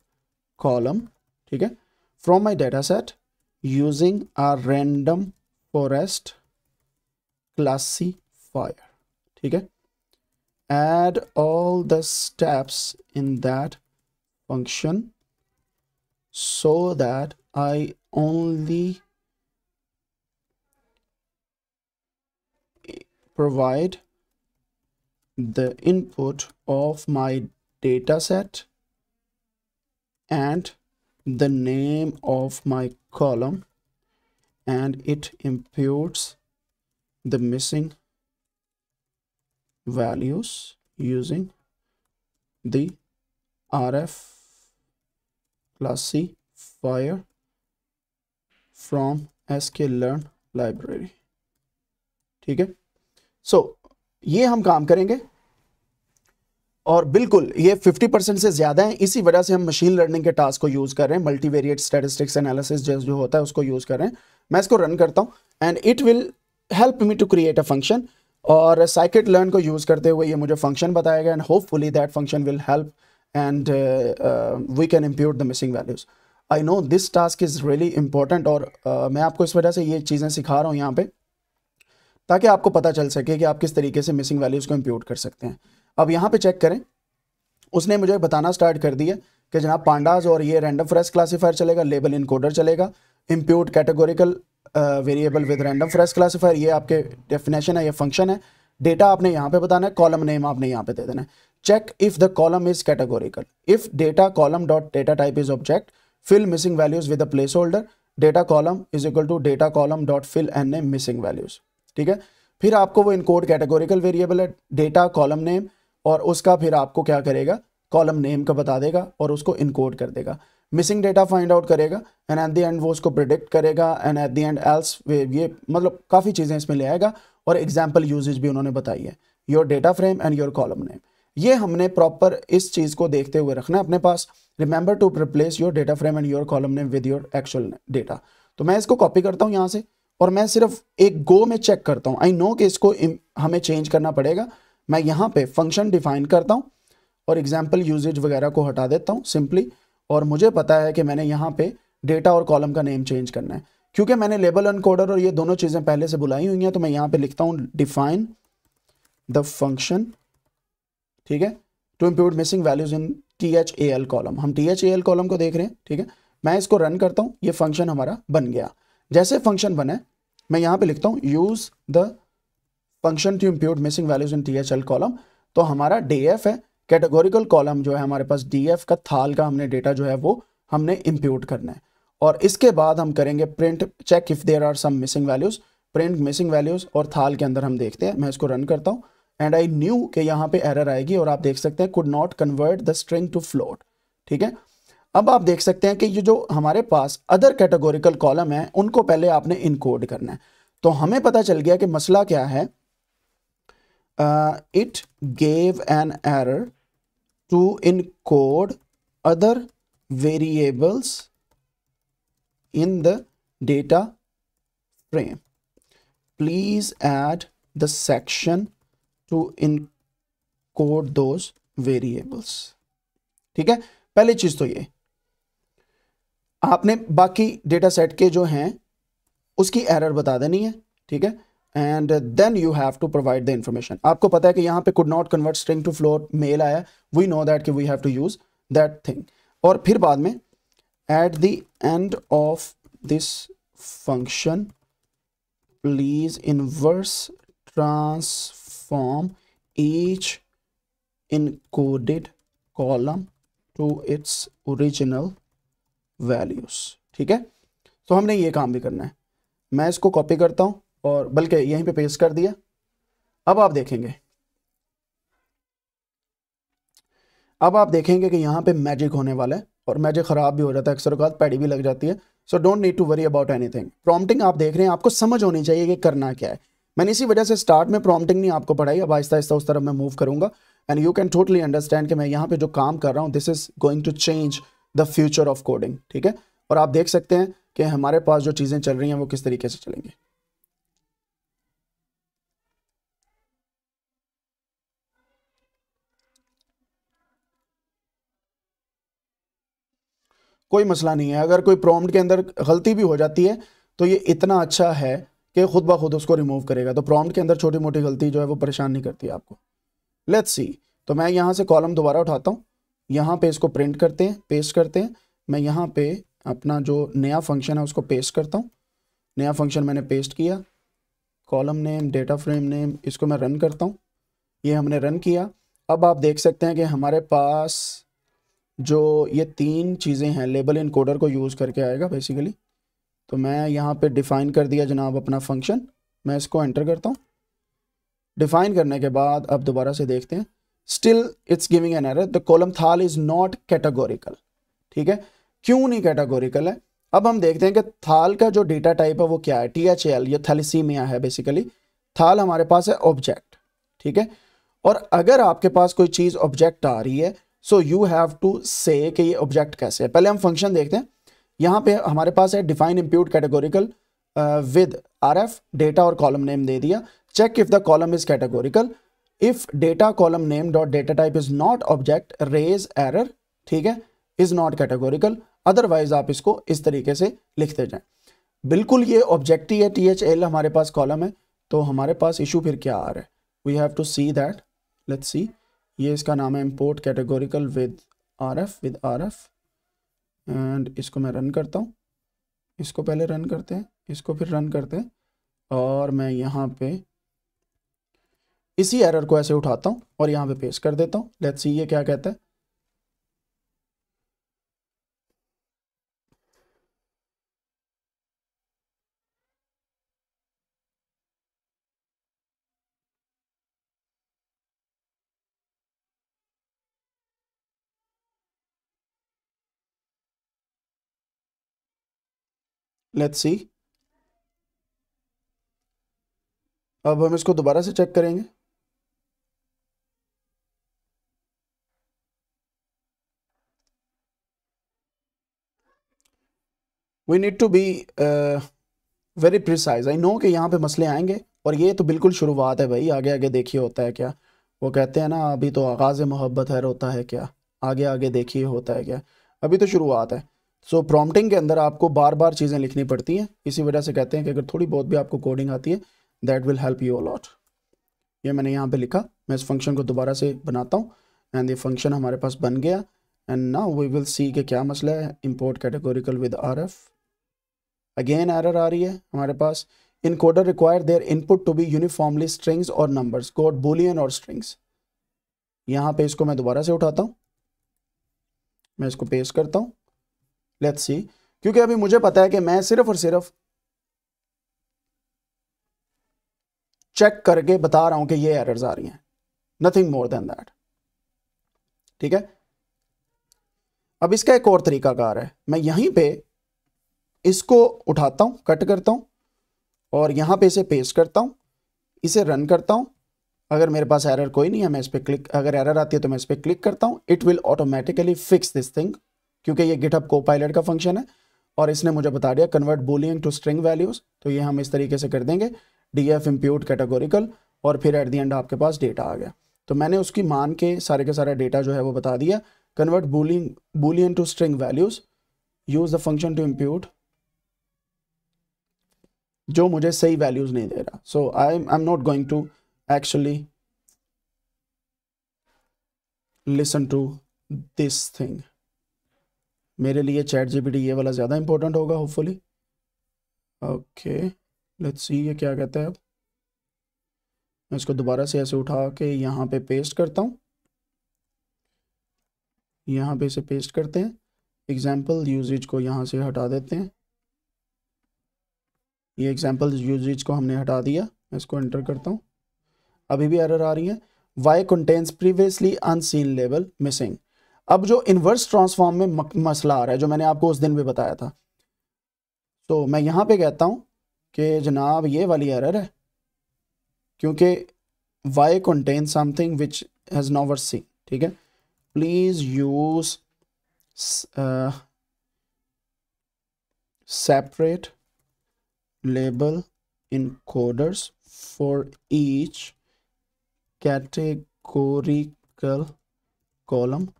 column okay, from my dataset using a random forest classifier okay add all the steps in that function so that I only provide the input of my data set and the name of my column and it imputes the missing values using the RF classifier from sklearn library ठीक है so ये हम काम करेंगे और बिल्कुल ये 50 परसेंट से ज़्यादा है इसी वजह से हम मशीन लर्निंग के टास्क को यूज़ कर रहे हैं मल्टीवेरिएट स्टेटिस्टिक्स एनालिसिस जो होता है उसको यूज़ कर रहे हैं मैं इसको रन करता हूँ and it will help me to create a function और साइकिट लर्न को यूज़ करते हुए ये मुझे फंक्शन बताया गया and hopefully that function will help and we can impute the missing values I know this task is really important और uh, मैं आपको इस वजह से ये चीज़ें सिखा रहा हूँ यहाँ पर ताकि आपको पता चल सके कि आप किस तरीके से मिसिंग वैल्यूज़ को इम्प्यूट कर सकते हैं अब यहाँ पे चेक करें उसने मुझे बताना स्टार्ट कर दिया कि जनाब पांडाज और ये रैंडम फ्रेश क्लासीफायर चलेगा लेबल इनकोडर चलेगा impute categorical variable with random forest classifier ये आपके डेफिनेशन है ये फंक्शन है डेटा आपने यहाँ पे बताना है कॉलम नेम आपने यहाँ पे दे देना है check if the column is categorical if data column dot data type is object fill missing values with placeholder data column is equal to data column dot fill N A missing values ठीक है फिर आपको वो इनकोड कैटेगोरिकल वेरिएबल है डेटा कॉलम नेम और उसका फिर आपको क्या करेगा कॉलम नेम का बता देगा और उसको इनकोड कर देगा मिसिंग डेटा फाइंड आउट करेगा एंड एट द एंड वो उसको प्रिडिक्ट करेगा and at the end else ये मतलब काफ़ी चीज़ें इसमें ले आएगा और एग्जाम्पल यूजेज भी उन्होंने बताई है your data frame and your column name ये हमने प्रॉपर इस चीज़ को देखते हुए रखना है अपने पास remember to replace your data frame and your column name with your actual data तो मैं इसको कॉपी करता हूँ यहाँ से और मैं सिर्फ एक गो में चेक करता हूँ आई नो कि इसको हमें चेंज करना पड़ेगा मैं यहाँ पे फंक्शन डिफाइन करता हूँ और एग्जाम्पल यूजेज वगैरह को हटा देता हूँ सिंपली और मुझे पता है कि मैंने यहाँ पे डेटा और कॉलम का नेम चेंज करना है क्योंकि मैंने लेबल अनकोडर और ये दोनों चीज़ें पहले से बुलाई हुई हैं तो मैं यहाँ पे लिखता हूँ डिफाइन द फंक्शन ठीक है to impute missing values in T H A L column हम T H A L column को देख रहे हैं ठीक है मैं इसको रन करता हूँ ये फंक्शन हमारा बन गया जैसे फंक्शन बने मैं यहाँ पे लिखता हूँ use the function to impute missing values in T H L column तो हमारा डी एफ है कैटेगोरिकल कॉलम जो है हमारे पास डी एफ का थाल का हमने डेटा जो है वो हमने इम्प्यूट करना है और इसके बाद हम करेंगे print check if there are some missing values print missing values और थाल के अंदर हम देखते हैं मैं इसको रन करता हूँ एंड आई न्यू के यहाँ पे एरर आएगी और आप देख सकते हैं could not convert the string to float ठीक है अब आप देख सकते हैं कि ये जो हमारे पास अदर कैटेगोरिकल कॉलम है उनको पहले आपने इनकोड करना है तो हमें पता चल गया कि मसला क्या है it gave an error to encode other variables in the data frame please add the section to encode those variables ठीक है पहली चीज तो ये आपने बाकी डेटा सेट के जो हैं उसकी एरर बता देनी है ठीक है and then you have to provide the information आपको पता है कि यहाँ पे could not convert string to float मेल आया वी नो दैट कि we have to use that thing और फिर बाद में at the end of this function please inverse transform each encoded column to its original values ठीक है तो हमने ये काम भी करना है मैं इसको कॉपी करता हूं और बल्कि यहीं पे पेस्ट कर दिया अब आप देखेंगे अब आप देखेंगे कि यहां पे मैजिक होने वाला है और मैजिक ख़राब भी हो जाता है अक्सर अवकात पैडी भी लग जाती है so don't need to worry about anything prompting आप देख रहे हैं आपको समझ होनी चाहिए कि करना क्या है मैंने इसी वजह से स्टार्ट में प्रॉम्प्टिंग नहीं आपको पढ़ाई अब आहिस्ता आहिस्ता उस तरफ मैं मूव करूंगा and you can totally understand कि मैं यहाँ पे जो काम कर रहा हूँ this is going to change the future of coding ठीक है और आप देख सकते हैं कि हमारे पास जो चीज़ें चल रही हैं वो किस तरीके से चलेंगे कोई मसला नहीं है अगर कोई प्रॉम्प्ट के अंदर गलती भी हो जाती है तो ये इतना अच्छा है कि खुद ब खुद उसको रिमूव करेगा तो प्रॉम्प्ट के अंदर छोटी मोटी गलती जो है वो परेशान नहीं करती आपको लेट्स सी तो मैं यहां से कॉलम दोबारा उठाता हूं यहाँ पे इसको प्रिंट करते हैं पेस्ट करते हैं मैं यहाँ पे अपना जो नया फंक्शन है उसको पेस्ट करता हूँ नया फंक्शन मैंने पेस्ट किया column name data frame name इसको मैं रन करता हूँ ये हमने रन किया अब आप देख सकते हैं कि हमारे पास जो ये तीन चीज़ें हैं लेबल इनकोडर को यूज़ करके आएगा बेसिकली तो मैं यहाँ पे डिफ़ाइन कर दिया जनाब अपना फंक्शन मैं इसको एंटर करता हूँ डिफ़ाइन करने के बाद अब दोबारा से देखते हैं still it's giving an error the column thal is not categorical ठीक है क्यों नहीं कैटेगोरिकल है अब हम देखते हैं कि थाल का जो डेटा टाइप है वो क्या है टी एच एल ये थैलीसीमिया है बेसिकली थाल हमारे पास है ऑब्जेक्ट ठीक है और अगर आपके पास कोई चीज़ ऑब्जेक्ट आ रही है so you have to say कि ये ऑब्जेक्ट कैसे है पहले हम फंक्शन देखते हैं यहाँ पे हमारे पास है define impute categorical with R F data और कॉलम नेम दे दिया check if the column is categorical if data column name dot data type is not object raise error ठीक है इज नॉट कैटेगोरिकल अदरवाइज आप इसको इस तरीके से लिखते जाएं बिल्कुल ये ऑब्जेक्ट ही है टी एच एल हमारे पास कॉलम है तो हमारे पास इशू फिर क्या आ रहा है we have to see that let's see ये इसका नाम है import categorical with R F with R F and इसको मैं रन करता हूँ इसको पहले रन करते हैं इसको फिर रन करते हैं और मैं यहाँ पे इसी एरर को ऐसे उठाता हूँ और यहाँ पे पेश कर देता हूँ लेट्स सी ये क्या कहता है लेट्स सी अब हम इसको दोबारा से चेक करेंगे we need to be very precise I know कि यहाँ पे मसले आएंगे और ये तो बिल्कुल शुरुआत है भाई आगे आगे देखिए होता है क्या वो कहते हैं ना अभी तो आगाज़ मोहब्बत है होता है क्या आगे आगे देखिए होता है क्या अभी तो शुरुआत है सो so, प्रॉम्प्टिंग के अंदर आपको बार बार चीज़ें लिखनी पड़ती हैं इसी वजह से कहते हैं कि अगर थोड़ी बहुत भी आपको कोडिंग आती है that will help you a lot ये मैंने यहाँ पे लिखा मैं इस फंक्शन को दोबारा से बनाता हूँ एंड ये फंक्शन हमारे पास बन गया एंड ना वी विल सी के क्या मसला है import categorical with R F again error आ रही है हमारे पास encoder require their input to be uniformly strings और नंबर्स कोड बोलियन और स्ट्रिंग्स यहाँ पे इसको मैं दोबारा से उठाता हूँ मैं इसको पेश करता हूँ लेट्स सी क्योंकि अभी मुझे पता है कि मैं सिर्फ और सिर्फ चेक करके बता रहा हूं कि ये एरर्स आ रही हैं नथिंग मोर देन दैट ठीक है अब इसका एक और तरीका कार है मैं यहीं पे इसको उठाता हूँ कट करता हूँ और यहाँ पे इसे पेस्ट करता हूँ इसे रन करता हूँ अगर मेरे पास एरर कोई नहीं है मैं इस पर क्लिक अगर एरर आती है तो मैं इस पर क्लिक करता हूँ it will automatically fix this thing क्योंकि ये गिटअप को पायलट का फंक्शन है और इसने मुझे बता दिया convert boolean to string values तो ये हम इस तरीके से कर देंगे डी एफ इम्प्यूट कैटेगोरिकल और फिर एट दी एंड आपके पास डेटा आ गया तो मैंने उसकी मान के सारे का सारा डेटा जो है वो बता दिया convert boolean boolean to string values use the function to impute जो मुझे सही वैल्यूज नहीं दे रहा so I I am not going to actually listen to this thing मेरे लिए चैट जीपीटी ये वाला ज़्यादा इंपॉर्टेंट होगा होपफुली ओके लेट्स सी ये क्या कहते हैं अब मैं इसको दोबारा से ऐसे उठा के यहाँ पे पेस्ट करता हूँ यहाँ पे इसे पेस्ट करते हैं एग्जाम्पल यूजेज को यहाँ से हटा देते हैं ये एग्जाम्पल यूजेज को हमने हटा दिया मैं इसको एंटर करता हूँ अभी भी एरर आ रही है वाई कंटेन्स प्रीवियसली अनसीन लेवल मिसिंग अब जो इनवर्स ट्रांसफॉर्म में मसला आ रहा है जो मैंने आपको उस दिन भी बताया था तो मैं यहाँ पे कहता हूँ कि जनाब ये वाली एरर है क्योंकि Y contain something which has never see ठीक है please use separate label encoders for each categorical column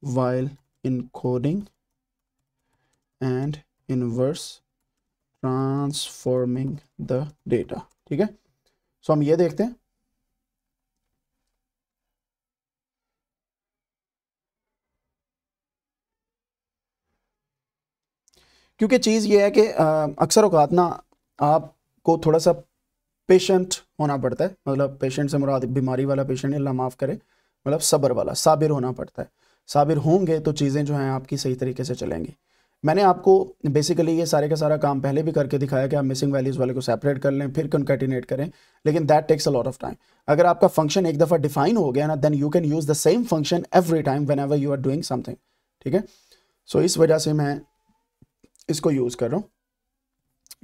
while encoding and inverse transforming the data ठीक है सो हम ये देखते हैं क्योंकि चीज़ ये है कि अक्सर अवकात ना आपको थोड़ा सा पेशेंट होना पड़ता है मतलब पेशेंट से मुराद बीमारी वाला पेशेंट अल्लाह माफ़ करे मतलब सब्र वाला साबिर होना पड़ता है साबिर होंगे तो चीज़ें जो हैं आपकी सही तरीके से चलेंगी मैंने आपको बेसिकली ये सारे का सारा काम पहले भी करके दिखाया कि आप मिसिंग वैल्यूज़ वाले को सेपरेट कर लें फिर कंकैटिनेट करें लेकिन that takes a lot of time अगर आपका फंक्शन एक दफ़ा डिफाइन हो गया ना then you can use the same function every time whenever you are doing something ठीक है सो इस वजह से मैं इसको यूज़ कर रहा हूँ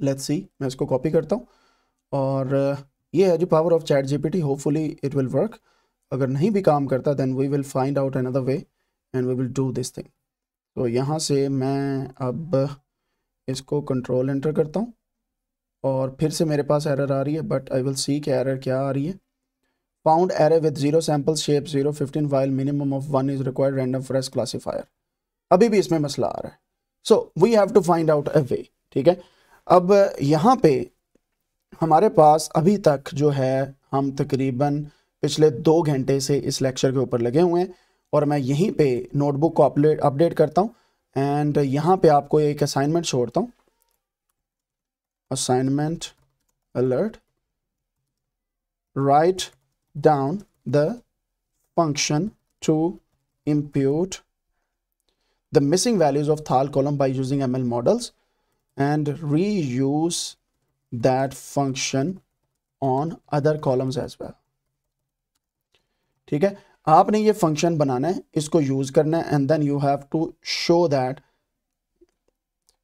लेट्स सी मैं इसको कॉपी करता हूँ और ये है जी power of ChatGPT hopefully it will work अगर नहीं भी काम करता then we will find out another way and we will do this thing तो यहाँ से मैं अब इसको कंट्रोल एंटर करता हूँ और फिर से मेरे पास एरर आ रही है बट आई विल सी के एरर क्या आ रही है found array with zero sample shape zero fifteen while minimum of one is required random forest classifier अभी भी इसमें मसला आ रहा है so we have to find out a way ठीक है अब यहाँ पे हमारे पास अभी तक जो है हम तकरीबन पिछले दो घंटे से इस लेक्चर के ऊपर लगे हुए हैं और मैं यहीं पे नोटबुक को अपडेट अपडेट करता हूँ एंड यहाँ पे आपको एक असाइनमेंट छोड़ता हूँ assignment alert write down the to to the missing values of thal column by using M L models and reuse that function on other columns as well ठीक है आपने ये फंक्शन बनाना है इसको यूज करना है and then you have to show that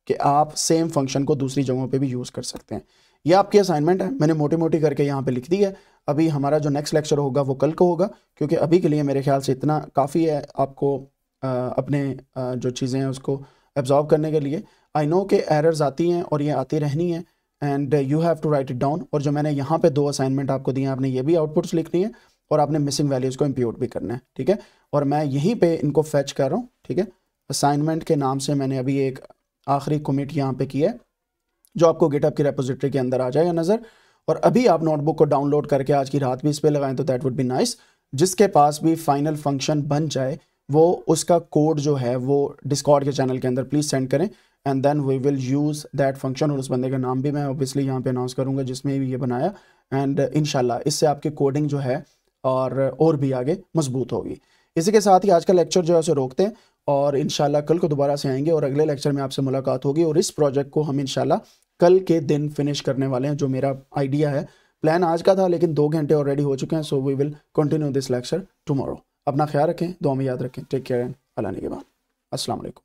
कि आप सेम फंक्शन को दूसरी जगहों पे भी यूज कर सकते हैं ये आपकी असाइनमेंट है मैंने मोटी मोटी करके यहाँ पे लिख दी है अभी हमारा जो नेक्स्ट लेक्चर होगा वो कल को होगा क्योंकि अभी के लिए मेरे ख्याल से इतना काफ़ी है आपको आ, अपने आ, जो चीज़ें हैं उसको एब्जॉर्व करने के लिए आई नो के एरर्स आती हैं और ये आती रहनी है and you have to write it down और जो मैंने यहाँ पे दो असाइनमेंट आपको दिए हैं आपने ये भी आउटपुट्स लिखनी है और आपने मिसिंग वैल्यूज़ को इम्प्यूट भी करना है ठीक है और मैं यहीं पे इनको फैच कर रहा हूँ ठीक है असाइनमेंट के नाम से मैंने अभी एक आखिरी कमिट यहाँ पे की है जो आपको गिटअप की रेपोजिटरी के अंदर आ जाएगा नज़र और अभी आप नोटबुक को डाउनलोड करके आज की रात भी इस पर लगाएं तो दैट वुड बी नाइस जिसके पास भी फाइनल फंक्शन बन जाए वो उसका कोड जो है वो डिस्कॉर्ड के चैनल के अंदर प्लीज़ सेंड करें and then we will use that function और उस बंदे का नाम भी मैं ऑब्वियसली यहाँ पे अनाउंस करूँगा जिसमें भी ये बनाया एंड इन इससे आपकी कोडिंग जो है और और भी आगे मजबूत होगी इसी के साथ ही आज का लेक्चर जो है उसे रोकते हैं और इन कल को दोबारा से आएंगे और अगले लेक्चर में आपसे मुलाकात होगी और इस प्रोजेक्ट को हम इन कल के दिन फिनिश करने वाले हैं जो मेरा आइडिया है प्लान आज का था लेकिन दो घंटे ऑलरेडी हो चुके हैं so we will continue this lecture tomorrow अपना ख्याल रखें दो में याद रखें टेक केयर एंड अल्लाह के बाद असलम